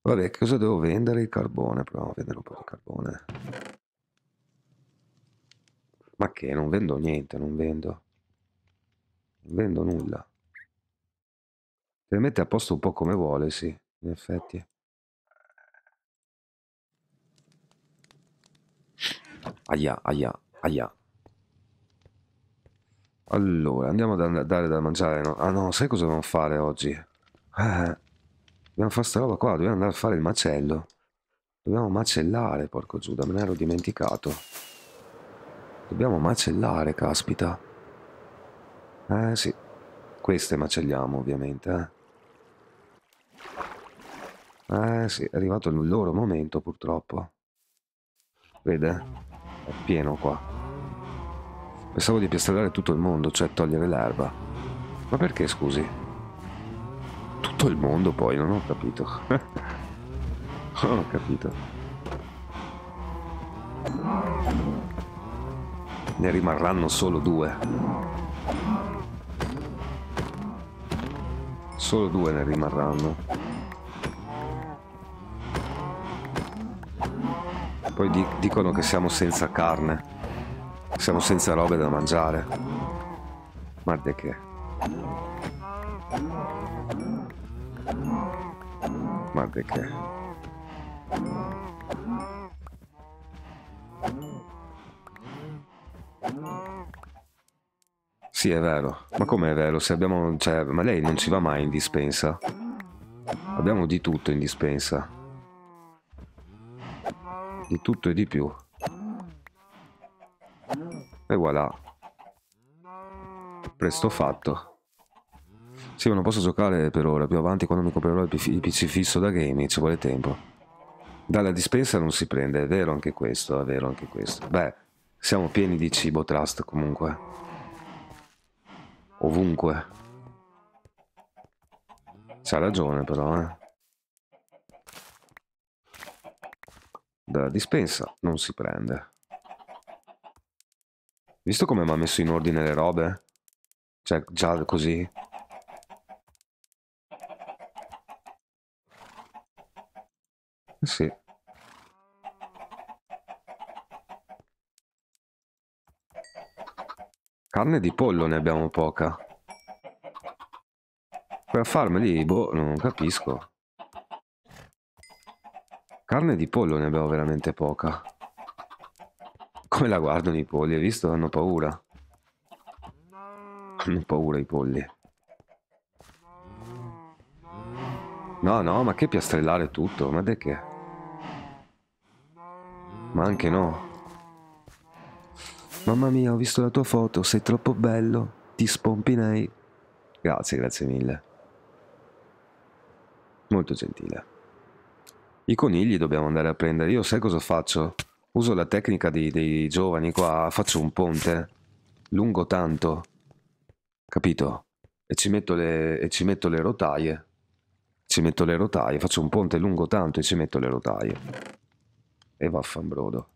Vabbè, cosa devo vendere? Il carbone, proviamo a vendere un po' di carbone. Ma che? Non vendo niente, non vendo. Non vendo nulla. Te le mette a posto un po' come vuole, sì, in effetti. Aia, aia. Aia. Allora, andiamo a dare da mangiare. No? Ah no, sai cosa dobbiamo fare oggi? Eh, dobbiamo fare sta roba qua, dobbiamo andare a fare il macello. Dobbiamo macellare, porco Giuda, me ne ero dimenticato. Dobbiamo macellare, caspita. Eh sì, queste macelliamo ovviamente. Eh, eh sì, è arrivato il loro momento purtroppo. Vede? È pieno qua. Pensavo di piastrellare tutto il mondo, cioè togliere l'erba. Ma perché, scusi? Tutto il mondo poi, non ho capito. non <laughs> ho capito. Ne rimarranno solo due. Solo due ne rimarranno. Poi di dicono che siamo senza carne. Siamo senza robe da mangiare. Guarda che... Guarda che... Sì, è vero. Ma come è vero? Se abbiamo... Cioè, ma lei non ci va mai in dispensa? Abbiamo di tutto in dispensa di tutto e di più e voilà presto fatto sì ma non posso giocare per ora più avanti quando mi comprerò il pc fisso da gaming ci vuole tempo dalla dispensa non si prende è vero anche questo è vero anche questo beh siamo pieni di cibo trust comunque ovunque c'ha ragione però eh Dalla dispensa non si prende. Visto come mi ha messo in ordine le robe? Cioè, già così? Eh sì. Carne di pollo ne abbiamo poca. Quella farmeli, boh, non capisco. Carne di pollo ne abbiamo veramente poca. Come la guardano i polli, hai visto? Hanno paura. Hanno paura i polli. No, no, ma che piastrellare tutto, ma de che? Ma anche no. Mamma mia, ho visto la tua foto, sei troppo bello, ti spompinei. Grazie, grazie mille. Molto gentile. I conigli dobbiamo andare a prendere. Io sai cosa faccio? Uso la tecnica dei, dei giovani qua, faccio un ponte lungo tanto, capito? E ci metto le, e ci metto le rotaie. Ci metto le rotaie, faccio un ponte lungo tanto e ci metto le rotaie. E vaffanbrodo.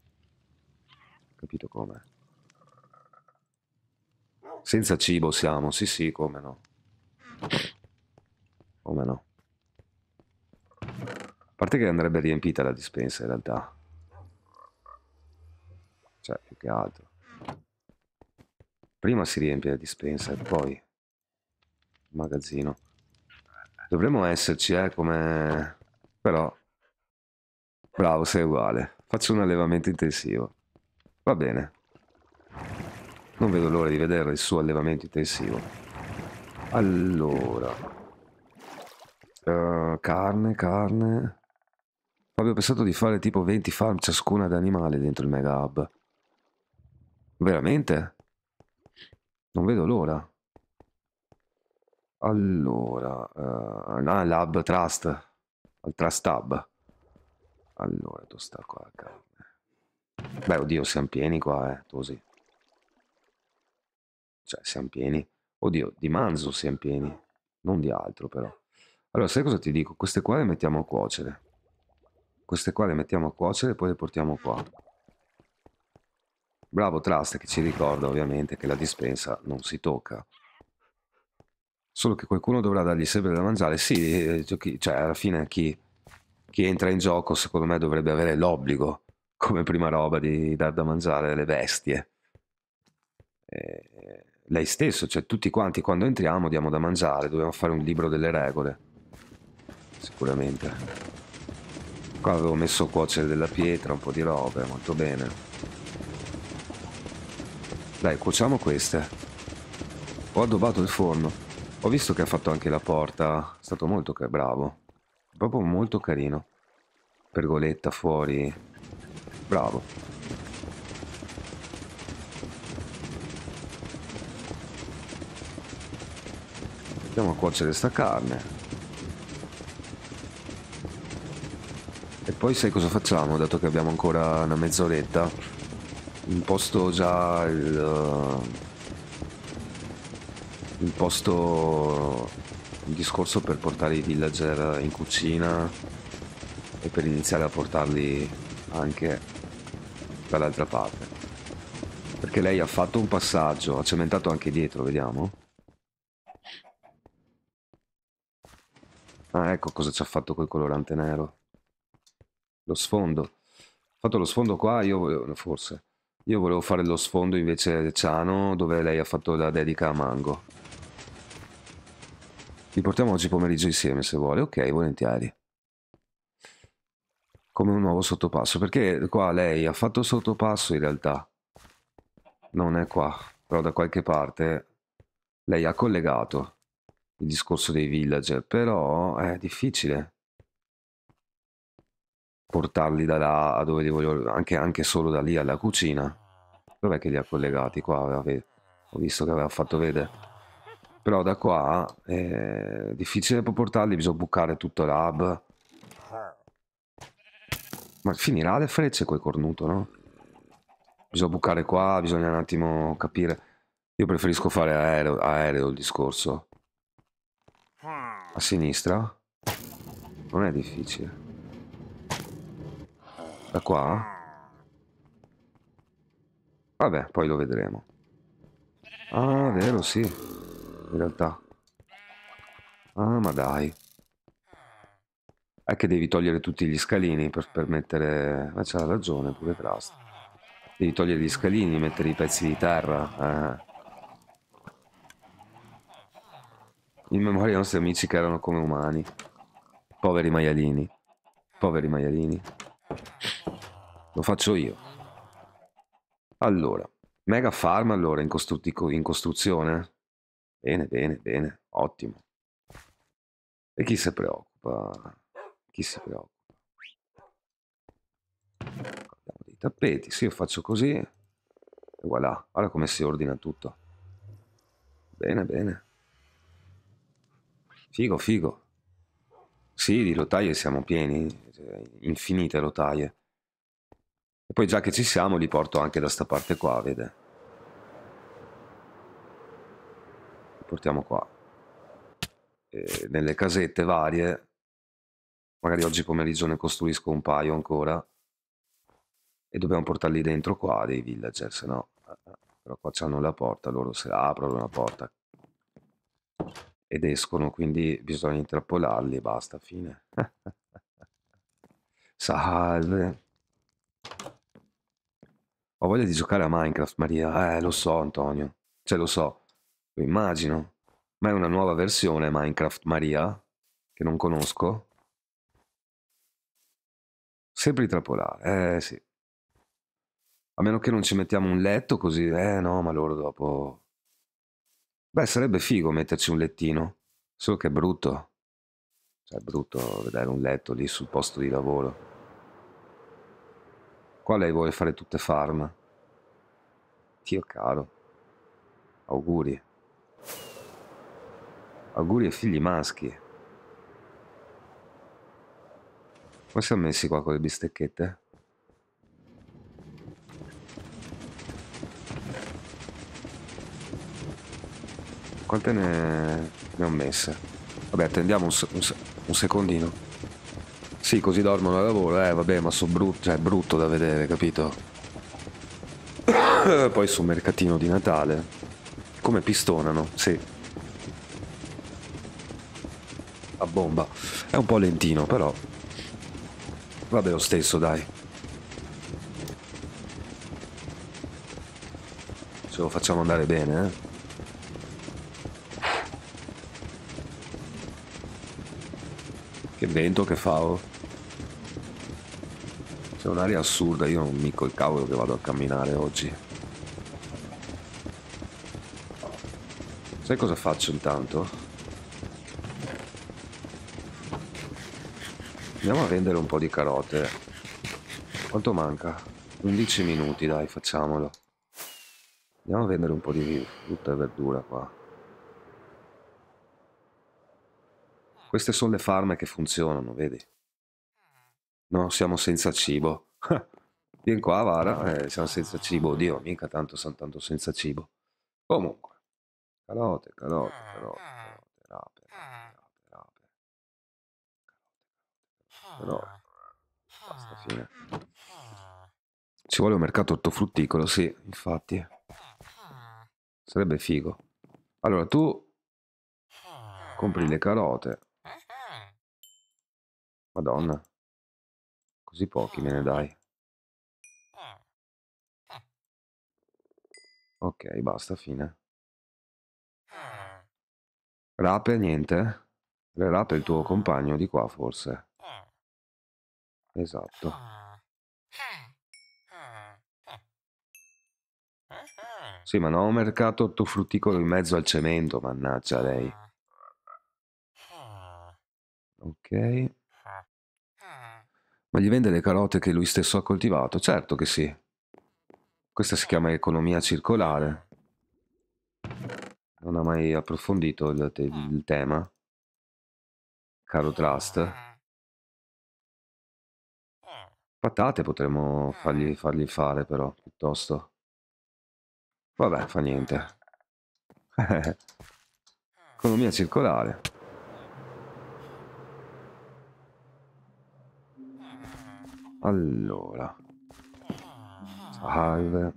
Capito come? Senza cibo siamo, sì sì, come no. Come no parte che andrebbe riempita la dispensa in realtà. Cioè, più che altro. Prima si riempie la dispensa e poi il magazzino. Dovremmo esserci, eh, come... Però... Bravo, sei uguale. Faccio un allevamento intensivo. Va bene. Non vedo l'ora di vedere il suo allevamento intensivo. Allora... Uh, carne, carne... Abbiamo pensato di fare tipo 20 farm ciascuna ad animale dentro il mega hub. Veramente? Non vedo l'ora. Allora, uh, no, l'hub trust, al trust hub. Allora, tu sta qua, carne. Beh, oddio, siamo pieni qua, eh, così. Cioè, siamo pieni. Oddio, di manzo siamo pieni, non di altro però. Allora, sai cosa ti dico? Queste qua le mettiamo a cuocere. Queste qua le mettiamo a cuocere e poi le portiamo qua. Bravo Trust che ci ricorda ovviamente che la dispensa non si tocca. Solo che qualcuno dovrà dargli sempre da mangiare. Sì, eh, cioè, cioè alla fine chi, chi entra in gioco secondo me dovrebbe avere l'obbligo come prima roba di dar da mangiare alle bestie. E eh, lei stesso, cioè tutti quanti quando entriamo diamo da mangiare, dobbiamo fare un libro delle regole. Sicuramente. Qua avevo messo a cuocere della pietra, un po' di robe, molto bene. Dai, cuociamo queste. Ho adobato il forno. Ho visto che ha fatto anche la porta. È stato molto bravo. Proprio molto carino. Pergoletta fuori. Bravo. Andiamo a cuocere sta carne. E poi sai cosa facciamo, dato che abbiamo ancora una mezz'oretta? Imposto già il... imposto eh, il discorso per portare i villager in cucina e per iniziare a portarli anche dall'altra parte. Perché lei ha fatto un passaggio, ha cementato anche dietro, vediamo. Ah, ecco cosa ci ha fatto quel colorante nero lo sfondo. Fatto lo sfondo qua, io volevo, forse, io volevo fare lo sfondo invece Ciano, dove lei ha fatto la dedica a Mango. Li portiamo oggi pomeriggio insieme se vuole, ok, volentieri. Come un nuovo sottopasso, perché qua lei ha fatto sottopasso in realtà. Non è qua, però da qualche parte lei ha collegato il discorso dei villager, però è difficile portarli da là a dove li voglio, anche, anche solo da lì alla cucina. Dov'è che li ha collegati? Qua aveva, ho visto che aveva fatto vedere. Però da qua è eh, difficile portarli, bisogna bucare tutto l'hub. Ma finirà le frecce quel cornuto, no? Bisogna bucare qua, bisogna un attimo capire. Io preferisco fare aereo, aereo il discorso. A sinistra? Non è difficile. Da qua? Vabbè, poi lo vedremo. Ah, vero, sì. In realtà. Ah, ma dai. È che devi togliere tutti gli scalini per permettere... Ma c'ha ragione, pure Trust. Devi togliere gli scalini, mettere i pezzi di terra. Eh. In memoria dei nostri amici che erano come umani. Poveri maialini. Poveri maialini. Lo faccio io. Allora, Mega Farm allora in, costru in costruzione? Bene, bene, bene, ottimo. E chi si preoccupa? Chi si preoccupa? Abbiamo dei tappeti, sì, io faccio così. E voilà, guarda come si ordina tutto. Bene, bene. Figo, figo. Sì, di rotaie siamo pieni, cioè, infinite rotaie. E poi già che ci siamo li porto anche da sta parte qua, vede. Li portiamo qua. E nelle casette varie, magari oggi pomeriggio ne costruisco un paio ancora, e dobbiamo portarli dentro qua dei villager, se no... Eh, eh, però qua c'hanno la porta, loro se la aprono la porta, ed escono, quindi bisogna intrappolarli e basta, fine. <laughs> Salve. Ho voglia di giocare a Minecraft, Maria. Eh, lo so, Antonio. Cioè, lo so. Lo immagino. Ma è una nuova versione Minecraft, Maria, che non conosco. Sempre intrappolare, eh sì. A meno che non ci mettiamo un letto così, eh no, ma loro dopo Beh, sarebbe figo metterci un lettino, solo che è brutto. Cioè, è brutto vedere un letto lì sul posto di lavoro. Qua lei vuole fare tutte farm. Dio caro. Auguri. Auguri ai figli maschi. Poi siamo messi qua con le bistecchette? Quante ne, ne ho messe? Vabbè, attendiamo un, un, un, secondino. Sì, così dormono al lavoro. Eh, vabbè, ma sono brutto, cioè, è brutto da vedere, capito? <coughs> Poi sul mercatino di Natale. Come pistonano, sì. A bomba. È un po' lentino, però. Vabbè, lo stesso, dai. Ce lo facciamo andare bene, eh. vento che fa oh. c'è un'aria assurda io non mico il cavolo che vado a camminare oggi sai cosa faccio intanto? andiamo a vendere un po' di carote quanto manca? 11 minuti dai facciamolo andiamo a vendere un po' di frutta e verdura qua Queste sono le farme che funzionano, vedi? No, siamo senza cibo. Vieni qua, Vara, eh, siamo senza cibo. Oddio, mica tanto, sono tanto senza cibo. Comunque, carote, carote, carote, carote, rape, rape, rape, rape. Però, basta, fine. Ci vuole un mercato ortofrutticolo, sì, infatti. Sarebbe figo. Allora, tu compri le carote. Madonna. Così pochi me ne ah. dai. Ah. Ah. Ok, basta, fine. Rape, niente? Eh? Le rape il tuo compagno di qua, forse. Esatto. Sì, ma no, un mercato ortofrutticolo in mezzo al cemento, mannaggia lei. Ok ma gli vende le carote che lui stesso ha coltivato? Certo che sì. Questa si chiama economia circolare. Non ha mai approfondito il, il mm. tema, caro Trust. Patate potremmo fargli, mm. fargli fare però, piuttosto. Vabbè, fa niente. <laughs> economia circolare. Allora. Salve.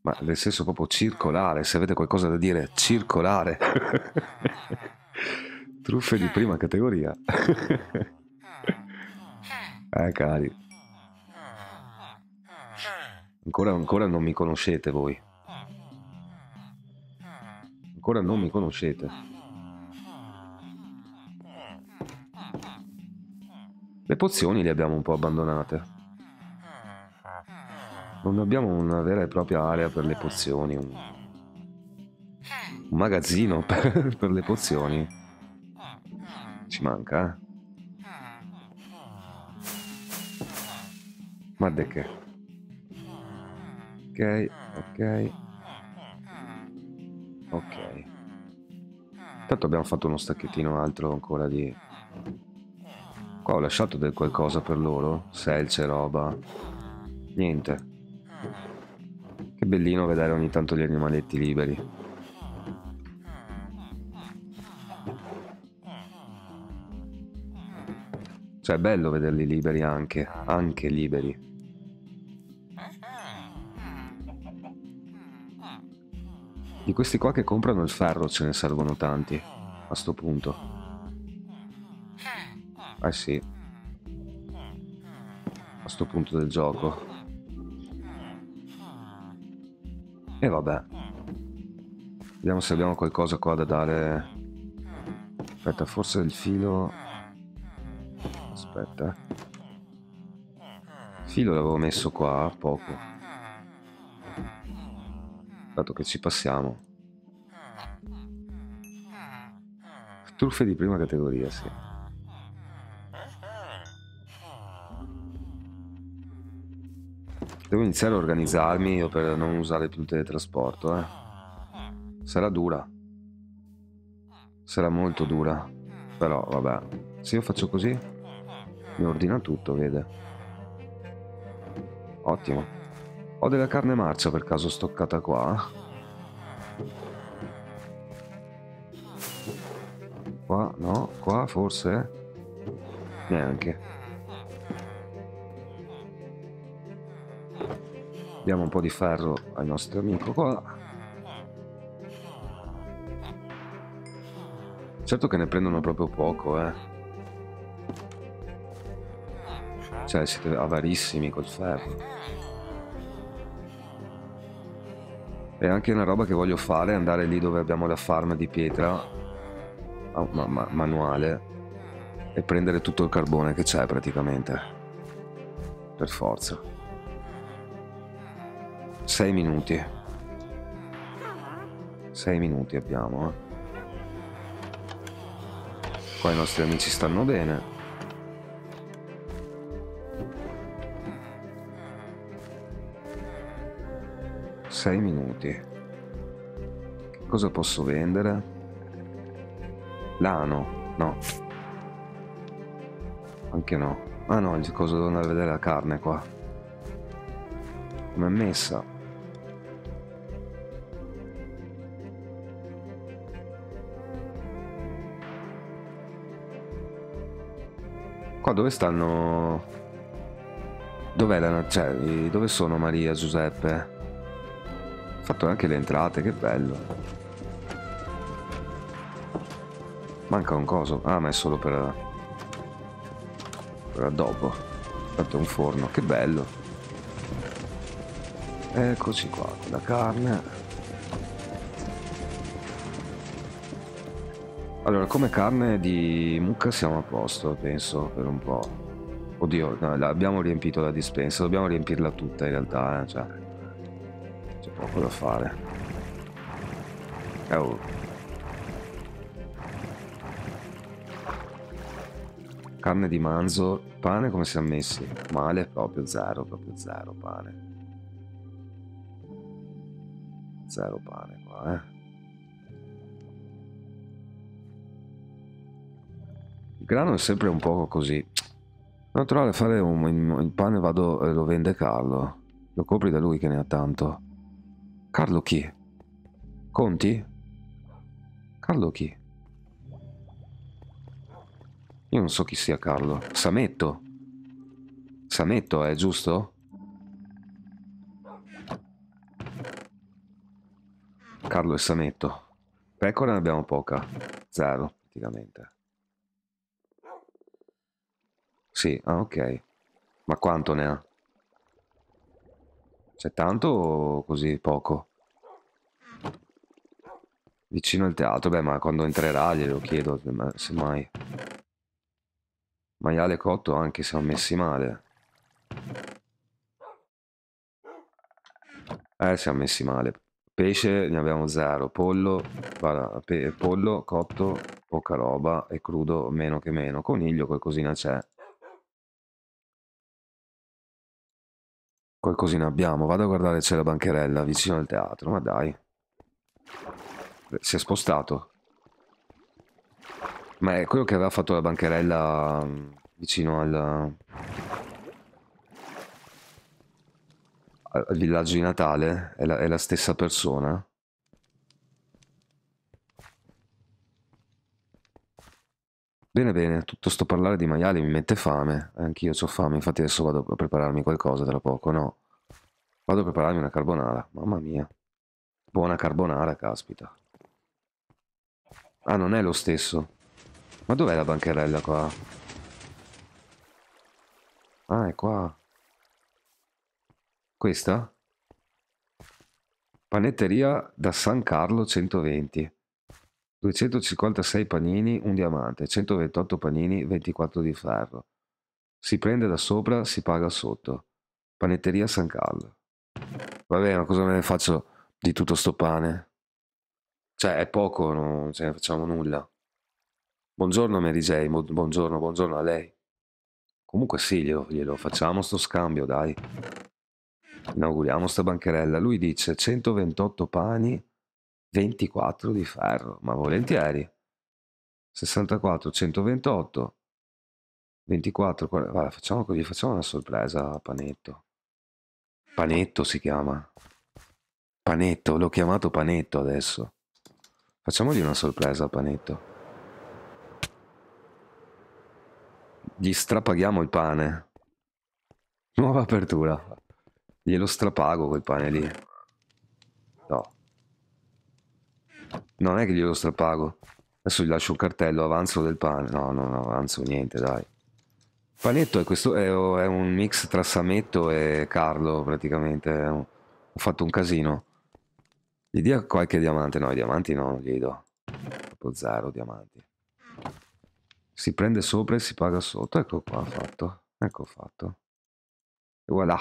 Ma nel senso proprio circolare, se avete qualcosa da dire, circolare. <laughs> Truffe di prima categoria. <laughs> eh cari. Ancora, ancora non mi conoscete voi. Ancora non mi conoscete. Le pozioni le abbiamo un po' abbandonate. Non abbiamo una vera e propria area per le pozioni, un, un magazzino <laughs> per, per le pozioni. Ci manca, eh? Ma de che? Ok, ok. Ok. Intanto abbiamo fatto uno stacchettino altro ancora di Qua ho lasciato del qualcosa per loro? Selce, roba. Niente. Che bellino vedere ogni tanto gli animaletti liberi. Cioè è bello vederli liberi anche, anche liberi. Di questi qua che comprano il ferro ce ne servono tanti, a sto punto. Eh sì. A sto punto del gioco. E vabbè. Vediamo se abbiamo qualcosa qua da dare. Aspetta, forse il filo... Aspetta. Il filo l'avevo messo qua, poco. Dato che ci passiamo. Truffe di prima categoria, sì. Devo iniziare a organizzarmi io per non usare più il teletrasporto, eh. Sarà dura. Sarà molto dura. Però, vabbè. Se io faccio così, mi ordina tutto, vede. Ottimo. Ho della carne marcia per caso stoccata qua. Eh? Qua, no. Qua, forse. Neanche. Diamo un po' di ferro al nostro amico qua. Certo che ne prendono proprio poco, eh. Cioè, siete avarissimi col ferro. E anche una roba che voglio fare è andare lì dove abbiamo la farm di pietra ma ma manuale e prendere tutto il carbone che c'è praticamente. Per forza. 6 minuti 6 minuti abbiamo eh. qua i nostri amici stanno bene Sei minuti che cosa posso vendere? lano no anche no ah no cosa devo andare a vedere la carne qua Com'è messa Qua dove stanno... Dov'è la... Cioè, dove sono Maria, Giuseppe? Ho fatto anche le entrate, che bello. Manca un coso. Ah, ma è solo per... Per dopo. Tanto è un forno, che bello. Eccoci qua, la carne. Allora, come carne di mucca siamo a posto, penso, per un po'. Oddio, no, abbiamo riempito la dispensa, dobbiamo riempirla tutta in realtà, eh? cioè, c'è poco da fare. Eh, oh. Carne di manzo, pane come si è messi? Male, proprio zero, proprio zero pane. Zero pane qua, eh. grano è sempre un po' così. Non trovare a fare un, pane vado, eh, lo vende Carlo. Lo copri da lui che ne ha tanto. Carlo chi? Conti? Carlo chi? Io non so chi sia Carlo. Sametto. Sametto, è eh, giusto? Carlo e Sametto. Pecora ne abbiamo poca. Zero, praticamente. Sì, ah ok. Ma quanto ne ha? C'è tanto o così poco? Vicino al teatro, beh, ma quando entrerà glielo chiedo, semmai. Maiale cotto anche se ho messi male. Eh, siamo messi male. Pesce ne abbiamo zero, pollo, guarda, pollo cotto, poca roba e crudo meno che meno. Coniglio qualcosina c'è. Qualcosina abbiamo. Vado a guardare c'è la bancherella vicino al teatro. Ma dai. Eh, si è spostato. Ma è quello che aveva fatto la bancherella mm, vicino al... al villaggio di Natale. È la, è la stessa persona? Bene, bene, tutto sto parlare di maiali mi mette fame. Anch'io ho fame, infatti adesso vado a prepararmi qualcosa tra poco, no? Vado a prepararmi una carbonara, mamma mia. Buona carbonara, caspita. Ah, non è lo stesso. Ma dov'è la bancherella qua? Ah, è qua. Questa? Panetteria da San Carlo 120. 256 panini, un diamante, 128 panini, 24 di ferro. Si prende da sopra, si paga sotto. Panetteria San Carlo. Vabbè, ma cosa me ne faccio di tutto sto pane? Cioè, è poco, non ce ne facciamo nulla. Buongiorno Mary Jane, buongiorno, buongiorno a lei. Comunque sì, glielo, glielo facciamo sto scambio, dai. Inauguriamo sta bancherella. Lui dice 128 pani, 24 di ferro, ma volentieri. 64, 128, 24, 40, guarda, facciamo così, facciamo una sorpresa a Panetto. Panetto si chiama. Panetto, l'ho chiamato Panetto adesso. Facciamogli una sorpresa a Panetto. Gli strapaghiamo il pane. Nuova apertura. Glielo strapago quel pane lì. No, non è che glielo strapago. Adesso gli lascio un cartello, avanzo del pane. No, no, no, avanzo niente, dai. Panetto è, questo, è, oh, è un mix tra Sametto e Carlo, praticamente. ho fatto un casino. Gli dia qualche diamante. No, i diamanti no, non gli do. Proprio zero diamanti. Si prende sopra e si paga sotto. Ecco qua, fatto. Ecco fatto. E voilà.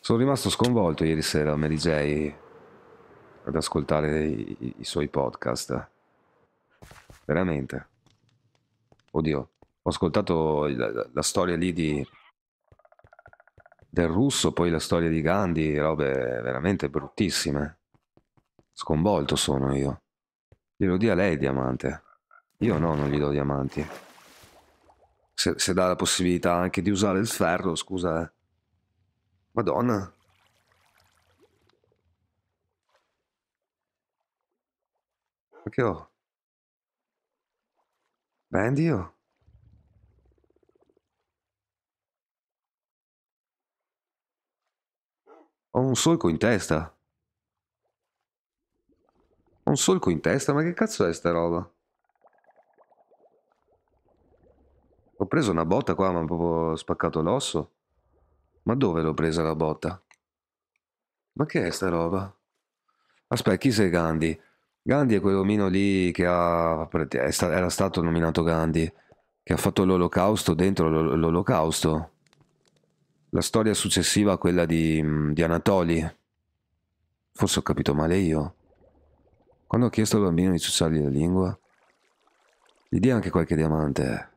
Sono rimasto sconvolto ieri sera, Mary J ad ascoltare i, i suoi podcast. Veramente. Oddio, ho ascoltato la, la storia lì di, del russo, poi la storia di Gandhi, robe veramente bruttissime. Sconvolto sono io. Glielo dia lei diamante. Io no, non gli do diamanti. Se, se dà la possibilità anche di usare il ferro, scusa. Eh. Madonna, Che ho? Ben Dio. Ho un solco in testa. Ho un solco in testa? Ma che cazzo è sta roba? Ho preso una botta qua, ma ha proprio spaccato l'osso. Ma dove l'ho presa la botta? Ma che è sta roba? Aspetta, chi sei Gandhi? Gandhi è quell'omino lì che ha, era stato nominato Gandhi, che ha fatto l'olocausto dentro l'olocausto. La storia successiva a quella di, mm, di Anatoli. Forse ho capito male io. Quando ho chiesto al bambino di ciucciargli la lingua, gli dia anche qualche diamante. Eh.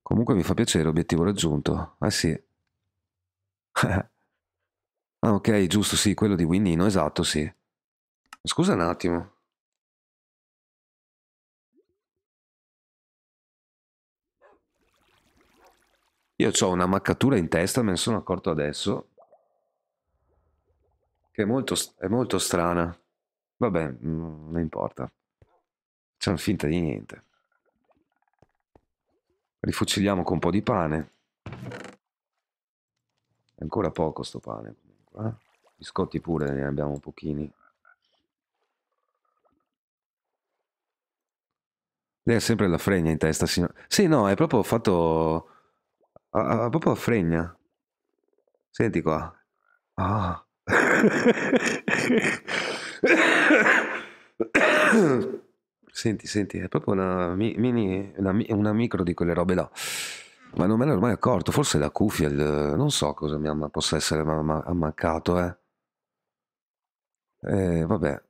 Comunque mi fa piacere, obiettivo raggiunto. Ah sì. <laughs> ah ok, giusto, sì, quello di Winnino, esatto, sì. Scusa un attimo. Io ho una maccatura in testa, me ne sono accorto adesso. Che è molto, è molto strana. Vabbè, mm, non importa. C'è Facciamo finta di niente. Rifuciliamo con un po' di pane. È ancora poco sto pane. Eh. Biscotti pure ne abbiamo pochini. Lei ha sempre la fregna in testa, signora. Sì, no, è proprio fatto... Ha, ha proprio la fregna. Senti qua. Ah. senti, senti, è proprio una, mini, una, una micro di quelle robe là. Ma non me l'ero mai accorto, forse la cuffia, il, non so cosa mi amma, possa essere ammancato, eh. eh. Vabbè,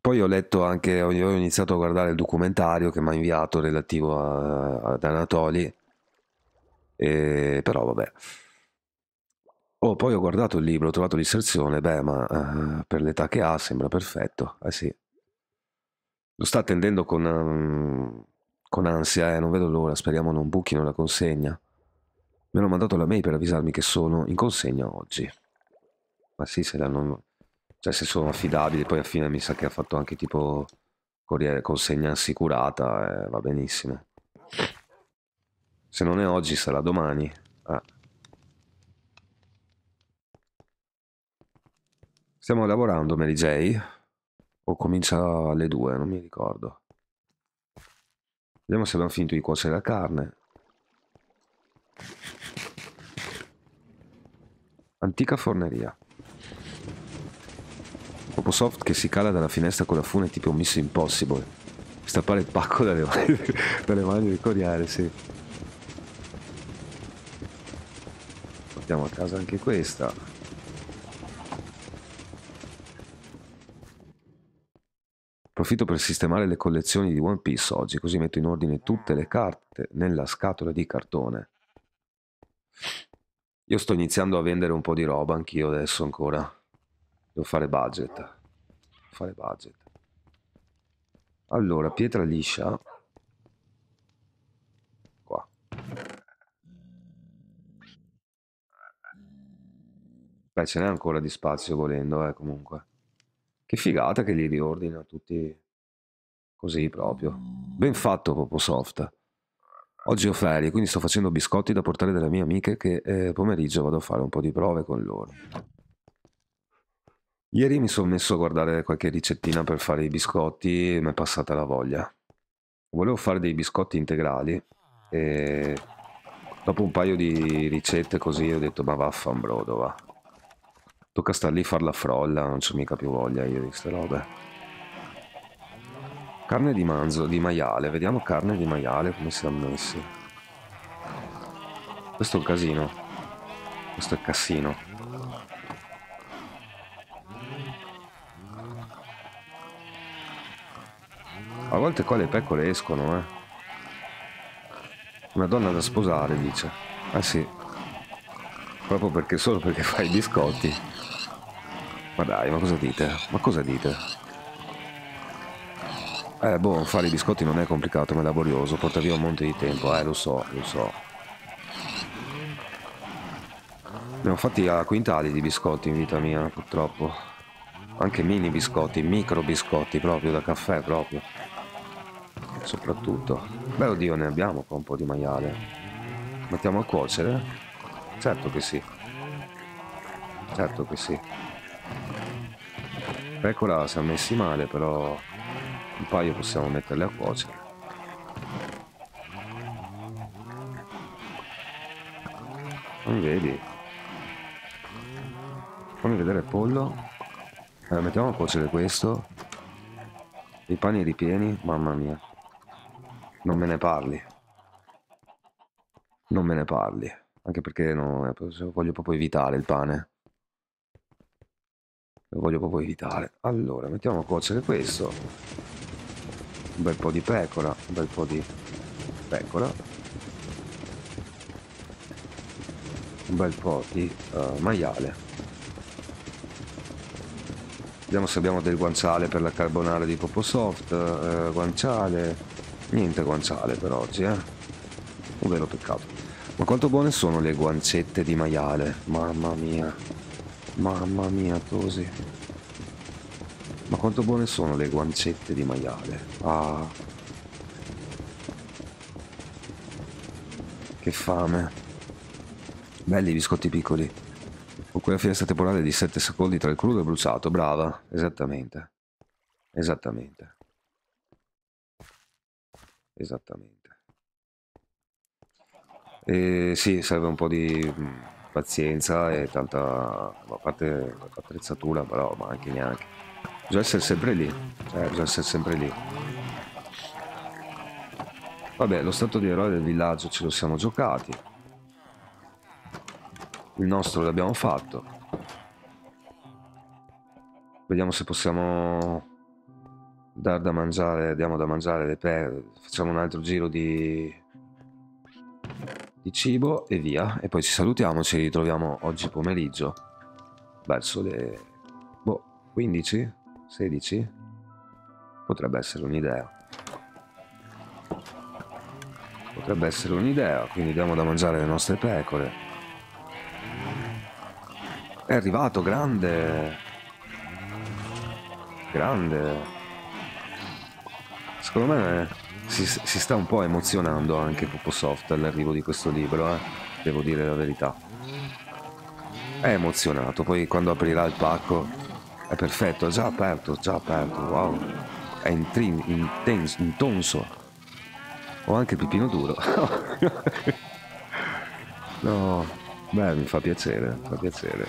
poi ho letto anche, ho iniziato a guardare il documentario che mi ha inviato relativo a, ad Anatoli, e, però vabbè. Oh, poi ho guardato il libro, ho trovato l'inserzione, beh, ma eh, per l'età che ha sembra perfetto, eh sì. Lo sta attendendo con, um, con ansia, eh, non vedo l'ora, speriamo non buchino la consegna. Mi hanno mandato la mail per avvisarmi che sono in consegna oggi. Ma sì, se l'hanno cioè se sono affidabili, poi alla fine mi sa che ha fatto anche tipo corriere, consegna assicurata, eh, va benissimo. Se non è oggi sarà domani. Ah. Stiamo lavorando Mary J? O comincia alle 2, non mi ricordo. Vediamo se abbiamo finito di cuocere la carne. Antica forneria. Poposoft che si cala dalla finestra con la fune tipo Miss Impossible. Stappare il pacco dalle mani, <laughs> dalle mani del coriare, sì. Portiamo a casa anche questa. Approfitto per sistemare le collezioni di One Piece oggi, così metto in ordine tutte le carte nella scatola di cartone. Io sto iniziando a vendere un po' di roba anch'io adesso ancora. Devo fare budget. Devo fare budget. Allora, pietra liscia. Qua. Beh, ce n'è ancora di spazio volendo, eh, comunque. Che figata che li riordina tutti così proprio. Ben fatto, Poposoft. Oggi ho ferie, quindi sto facendo biscotti da portare dalle mie amiche che eh, pomeriggio vado a fare un po' di prove con loro. Ieri mi sono messo a guardare qualche ricettina per fare i biscotti e mi è passata la voglia. Volevo fare dei biscotti integrali e dopo un paio di ricette così ho detto ma vaffanbrodo va. Tocca star lì a far la frolla, non c'ho mica più voglia io di queste robe. Carne di manzo, di maiale, vediamo carne di maiale come siamo messi. Questo è un casino. Questo è cassino. A volte qua le pecore escono, eh. Una donna da sposare, dice. Ah sì. Proprio perché solo perché fai i biscotti. Ma dai, ma cosa dite? Ma cosa dite? Eh, boh, fare i biscotti non è complicato, ma è laborioso, porta via un monte di tempo, eh, lo so, lo so. Ne ho fatti a quintali di biscotti in vita mia, purtroppo. Anche mini biscotti, micro biscotti, proprio da caffè, proprio soprattutto. Beh, oddio, ne abbiamo qua un po' di maiale. Mettiamo a cuocere? Certo che sì. Certo che sì. Pecora si è messi male, però un paio possiamo metterle a cuocere. Non vedi? Fammi vedere il pollo. Allora, eh, mettiamo a cuocere questo. I panni ripieni, mamma mia. Non me ne parli. Non me ne parli. Anche perché no, eh, voglio proprio evitare il pane. Lo voglio proprio evitare. Allora, mettiamo a cuocere questo. Un bel po' di pecora. Un bel po' di pecora. Un bel po' di uh, maiale. Vediamo se abbiamo del guanciale per la carbonara di Poposoft, eh, guanciale, Niente guanciale per oggi, eh? Un vero peccato. Ma quanto buone sono le guancette di maiale. Mamma mia. Mamma mia, così. Ma quanto buone sono le guancette di maiale. Ah. Che fame. Belli i biscotti piccoli. Con quella finestra temporale di 7 secondi tra il crudo e il bruciato. Brava, esattamente. Esattamente esattamente. E sì, serve un po' di mm, pazienza e tanta, a parte attrezzatura, però, ma anche neanche. Bisogna essere sempre lì, eh, bisogna essere sempre lì. Vabbè, lo stato di eroe del villaggio ce lo siamo giocati. Il nostro l'abbiamo fatto. Vediamo se possiamo dar da mangiare, diamo da mangiare le perle, facciamo un altro giro di, di cibo e via. E poi ci salutiamo, ci ritroviamo oggi pomeriggio verso le boh, 15, 16. Potrebbe essere un'idea. Potrebbe essere un'idea, quindi diamo da mangiare le nostre pecore. È arrivato, grande! Grande! Secondo me si, si sta un po' emozionando anche Poposoft all'arrivo di questo libro, eh? devo dire la verità. È emozionato, poi quando aprirà il pacco è perfetto, è già aperto, già aperto, wow. È intrin- intenso, intonso. Ho anche il pipino duro. <laughs> no, beh, mi fa piacere, mi fa piacere.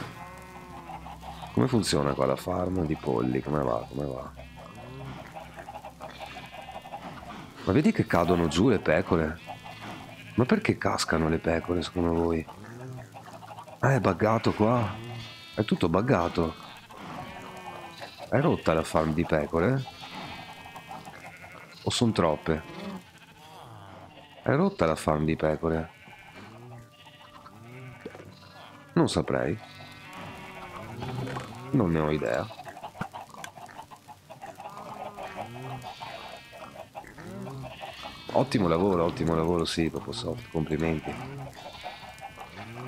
Come funziona qua la farm di polli? Come va? Come va? Ma vedi che cadono giù le pecore? Ma perché cascano le pecore secondo voi? Ah, è buggato qua? È tutto buggato. È rotta la farm di pecore? O sono troppe? È rotta la farm di pecore? Non saprei. Non ne ho idea. Ottimo lavoro, ottimo lavoro, sì, PopoSoft, complimenti.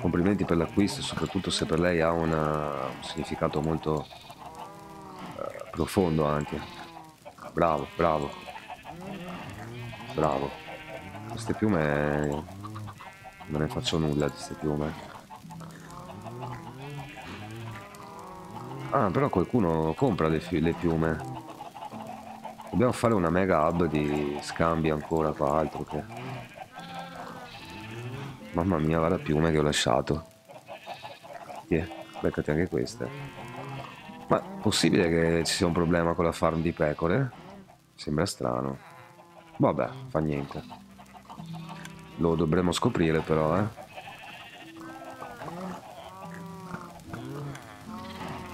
Complimenti per l'acquisto, soprattutto se per lei ha una, un significato molto eh, profondo anche. Bravo, bravo. Bravo. Queste piume... non ne faccio nulla di queste piume. Ah, però qualcuno compra le, le piume. Dobbiamo fare una mega hub di scambi ancora qua altro che... Mamma mia, guarda piume che ho lasciato. Yeah, beccati anche queste. Ma è possibile che ci sia un problema con la farm di pecore? Sembra strano. Vabbè, fa niente. Lo dovremo scoprire però, eh.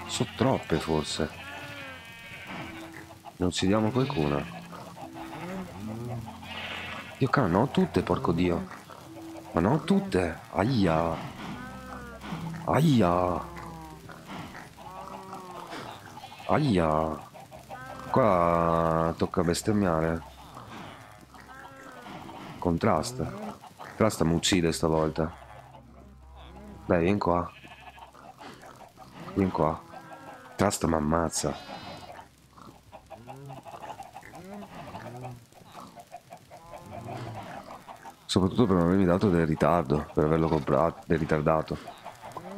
Sono troppe forse. Non si diamo qualcuno. Dio caro, no tutte, porco dio. Ma no tutte. Aia. Aia. Aia. Qua tocca bestemmiare. Contrasta. Contrasta mi uccide stavolta. Dai, vieni qua. Vieni qua. Trasta mi ammazza. soprattutto per non avermi dato del ritardo, per averlo comprato, del ritardato.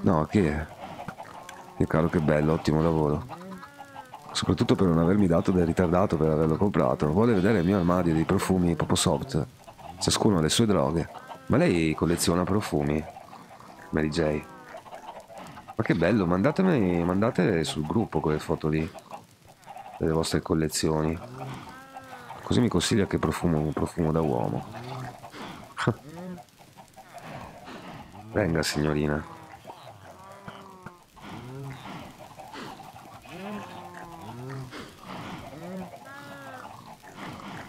No, che è? Che caro, che bello, ottimo lavoro. Soprattutto per non avermi dato del ritardato per averlo comprato. Vuole vedere il mio armadio di profumi Popo Soft. Ciascuno ha le sue droghe. Ma lei colleziona profumi? Mary J. Ma che bello, mandatemi, mandate sul gruppo quelle foto lì. Delle vostre collezioni. Così mi consiglia che profumo, un profumo da uomo. <laughs> Venga signorina.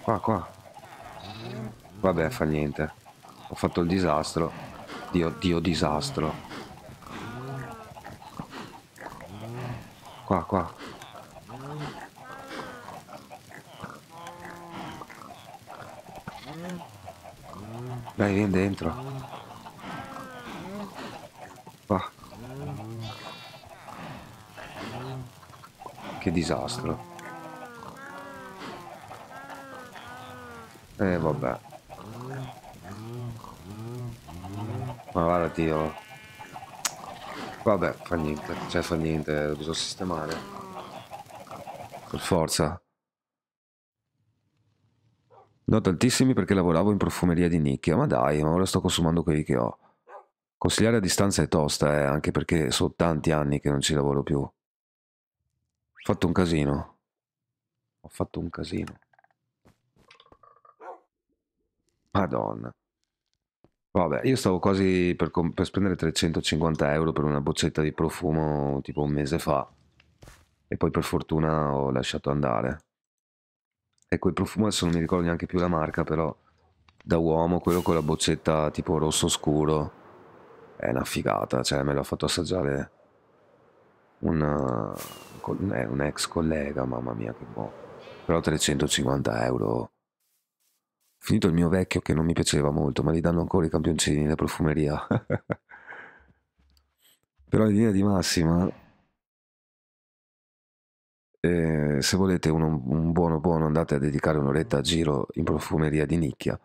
Qua, qua. Vabbè, fa niente. Ho fatto il disastro. Dio, dio disastro. Qua, qua. Dai, vieni dentro. Qua. Che disastro. E eh, vabbè. Ma guarda Dio. Oh. Vabbè, fa niente. Cioè fa niente, lo bisogna sistemare. Per forza. No, tantissimi perché lavoravo in profumeria di nicchia, ma dai, ma ora sto consumando quelli che ho. Consigliare a distanza è tosta, eh, anche perché sono tanti anni che non ci lavoro più. Ho fatto un casino. Ho fatto un casino. Madonna. Vabbè, io stavo quasi per, per spendere 350 euro per una boccetta di profumo tipo un mese fa. E poi per fortuna ho lasciato andare e quel profumo adesso non mi ricordo neanche più la marca, però da uomo quello con la boccetta tipo rosso scuro è una figata, cioè me l'ha fatto assaggiare una, un ex collega, mamma mia che buono però 350 euro. Finito il mio vecchio che non mi piaceva molto, ma gli danno ancora i campioncini, la profumeria. <laughs> però in linea di massima eh, se volete un, un, buono buono andate a dedicare un'oretta a giro in profumeria di nicchia.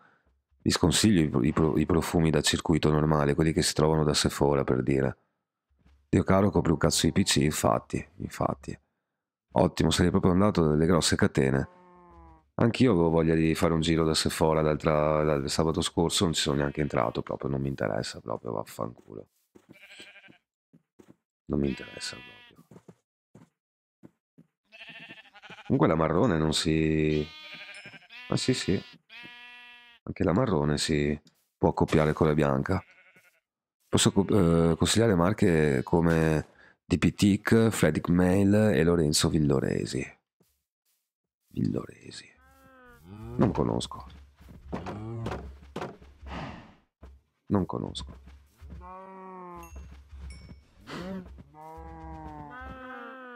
Vi sconsiglio i, i, i profumi da circuito normale, quelli che si trovano da Sephora per dire. Dio caro copre un cazzo di PC, infatti, infatti. Ottimo, sarei proprio andato dalle grosse catene. Anch'io avevo voglia di fare un giro da Sephora dal sabato scorso, non ci sono neanche entrato proprio, non mi interessa proprio, vaffanculo. Non mi interessa proprio. Comunque la marrone non si... ah, sì sì. Anche la marrone si può accoppiare con la bianca. Posso eh, consigliare marche come DPTIC, Fredrick Mail e Lorenzo Villoresi. Villoresi. Non conosco. Non conosco.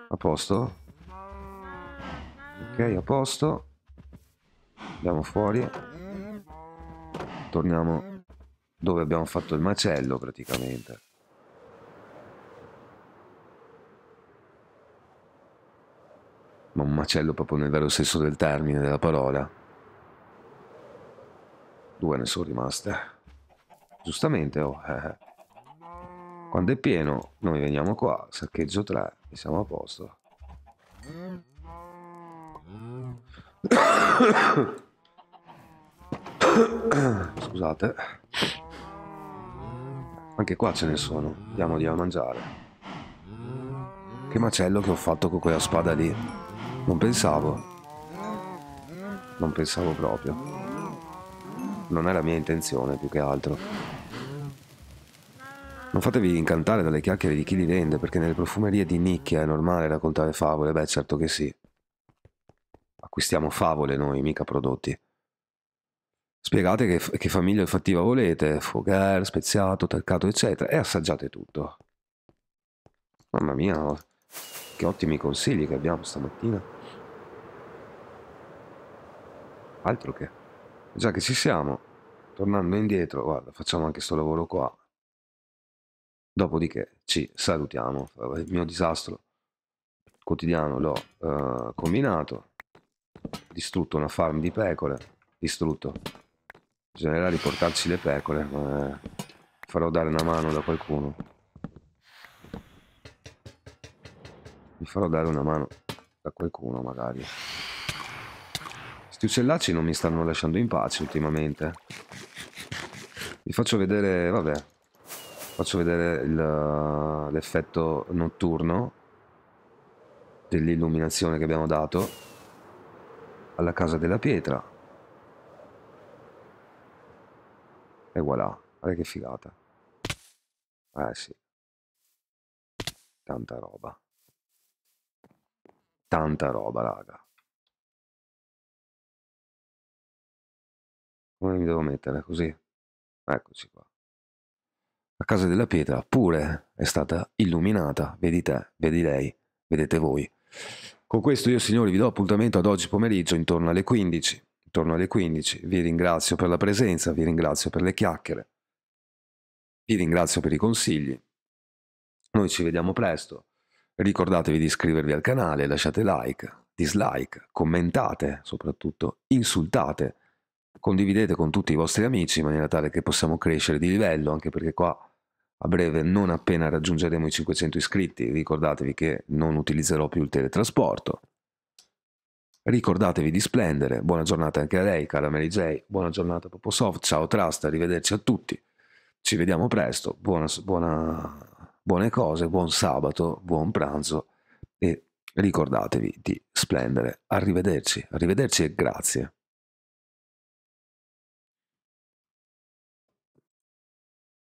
A posto? Ok, a posto. Andiamo fuori. Torniamo dove abbiamo fatto il macello praticamente. Ma un macello proprio nel vero senso del termine della parola. Due ne sono rimaste. Giustamente, oh. Eh, eh. Quando è pieno, noi veniamo qua, saccheggio 3 e siamo a posto. <coughs> Scusate. Anche qua ce ne sono. Diamogli a mangiare. Che macello che ho fatto con quella spada lì. Non pensavo. Non pensavo proprio. Non è la mia intenzione, più che altro. Non fatevi incantare dalle chiacchiere di chi li vende, perché nelle profumerie di nicchia è normale raccontare favole. Beh, certo che sì acquistiamo favole noi, mica prodotti. Spiegate che, che famiglia olfattiva volete, fougère, speziato, taccato, eccetera, e assaggiate tutto. Mamma mia, oh, che ottimi consigli che abbiamo stamattina. Altro che. Già che ci siamo, tornando indietro, guarda, facciamo anche sto lavoro qua. Dopodiché ci salutiamo. Il mio disastro quotidiano l'ho uh, combinato Distrutto una farm di pecore. Distrutto. Bisognerà riportarci le pecore. Ma eh, farò dare una mano da qualcuno. Mi farò dare una mano da qualcuno magari. Questi uccellacci non mi stanno lasciando in pace ultimamente. Vi faccio vedere, vabbè, faccio vedere l'effetto notturno dell'illuminazione che abbiamo dato alla casa della pietra. E voilà, guarda che figata. Eh sì. Tanta roba. Tanta roba, raga. Come mi devo mettere? Così? Eccoci qua. La casa della pietra pure è stata illuminata. Vedi te, vedi lei, vedete voi. Con questo io signori vi do appuntamento ad oggi pomeriggio intorno alle 15. Intorno alle 15. Vi ringrazio per la presenza, vi ringrazio per le chiacchiere, vi ringrazio per i consigli. Noi ci vediamo presto. Ricordatevi di iscrivervi al canale, lasciate like, dislike, commentate, soprattutto insultate, condividete con tutti i vostri amici in maniera tale che possiamo crescere di livello, anche perché qua a breve, non appena raggiungeremo i 500 iscritti, ricordatevi che non utilizzerò più il teletrasporto. Ricordatevi di splendere. Buona giornata anche a lei, cara Mary J. Buona giornata, Soft Ciao, Trust. Arrivederci a tutti. Ci vediamo presto. Buona, buona, buone cose, buon sabato, buon pranzo e ricordatevi di splendere. Arrivederci. Arrivederci e grazie.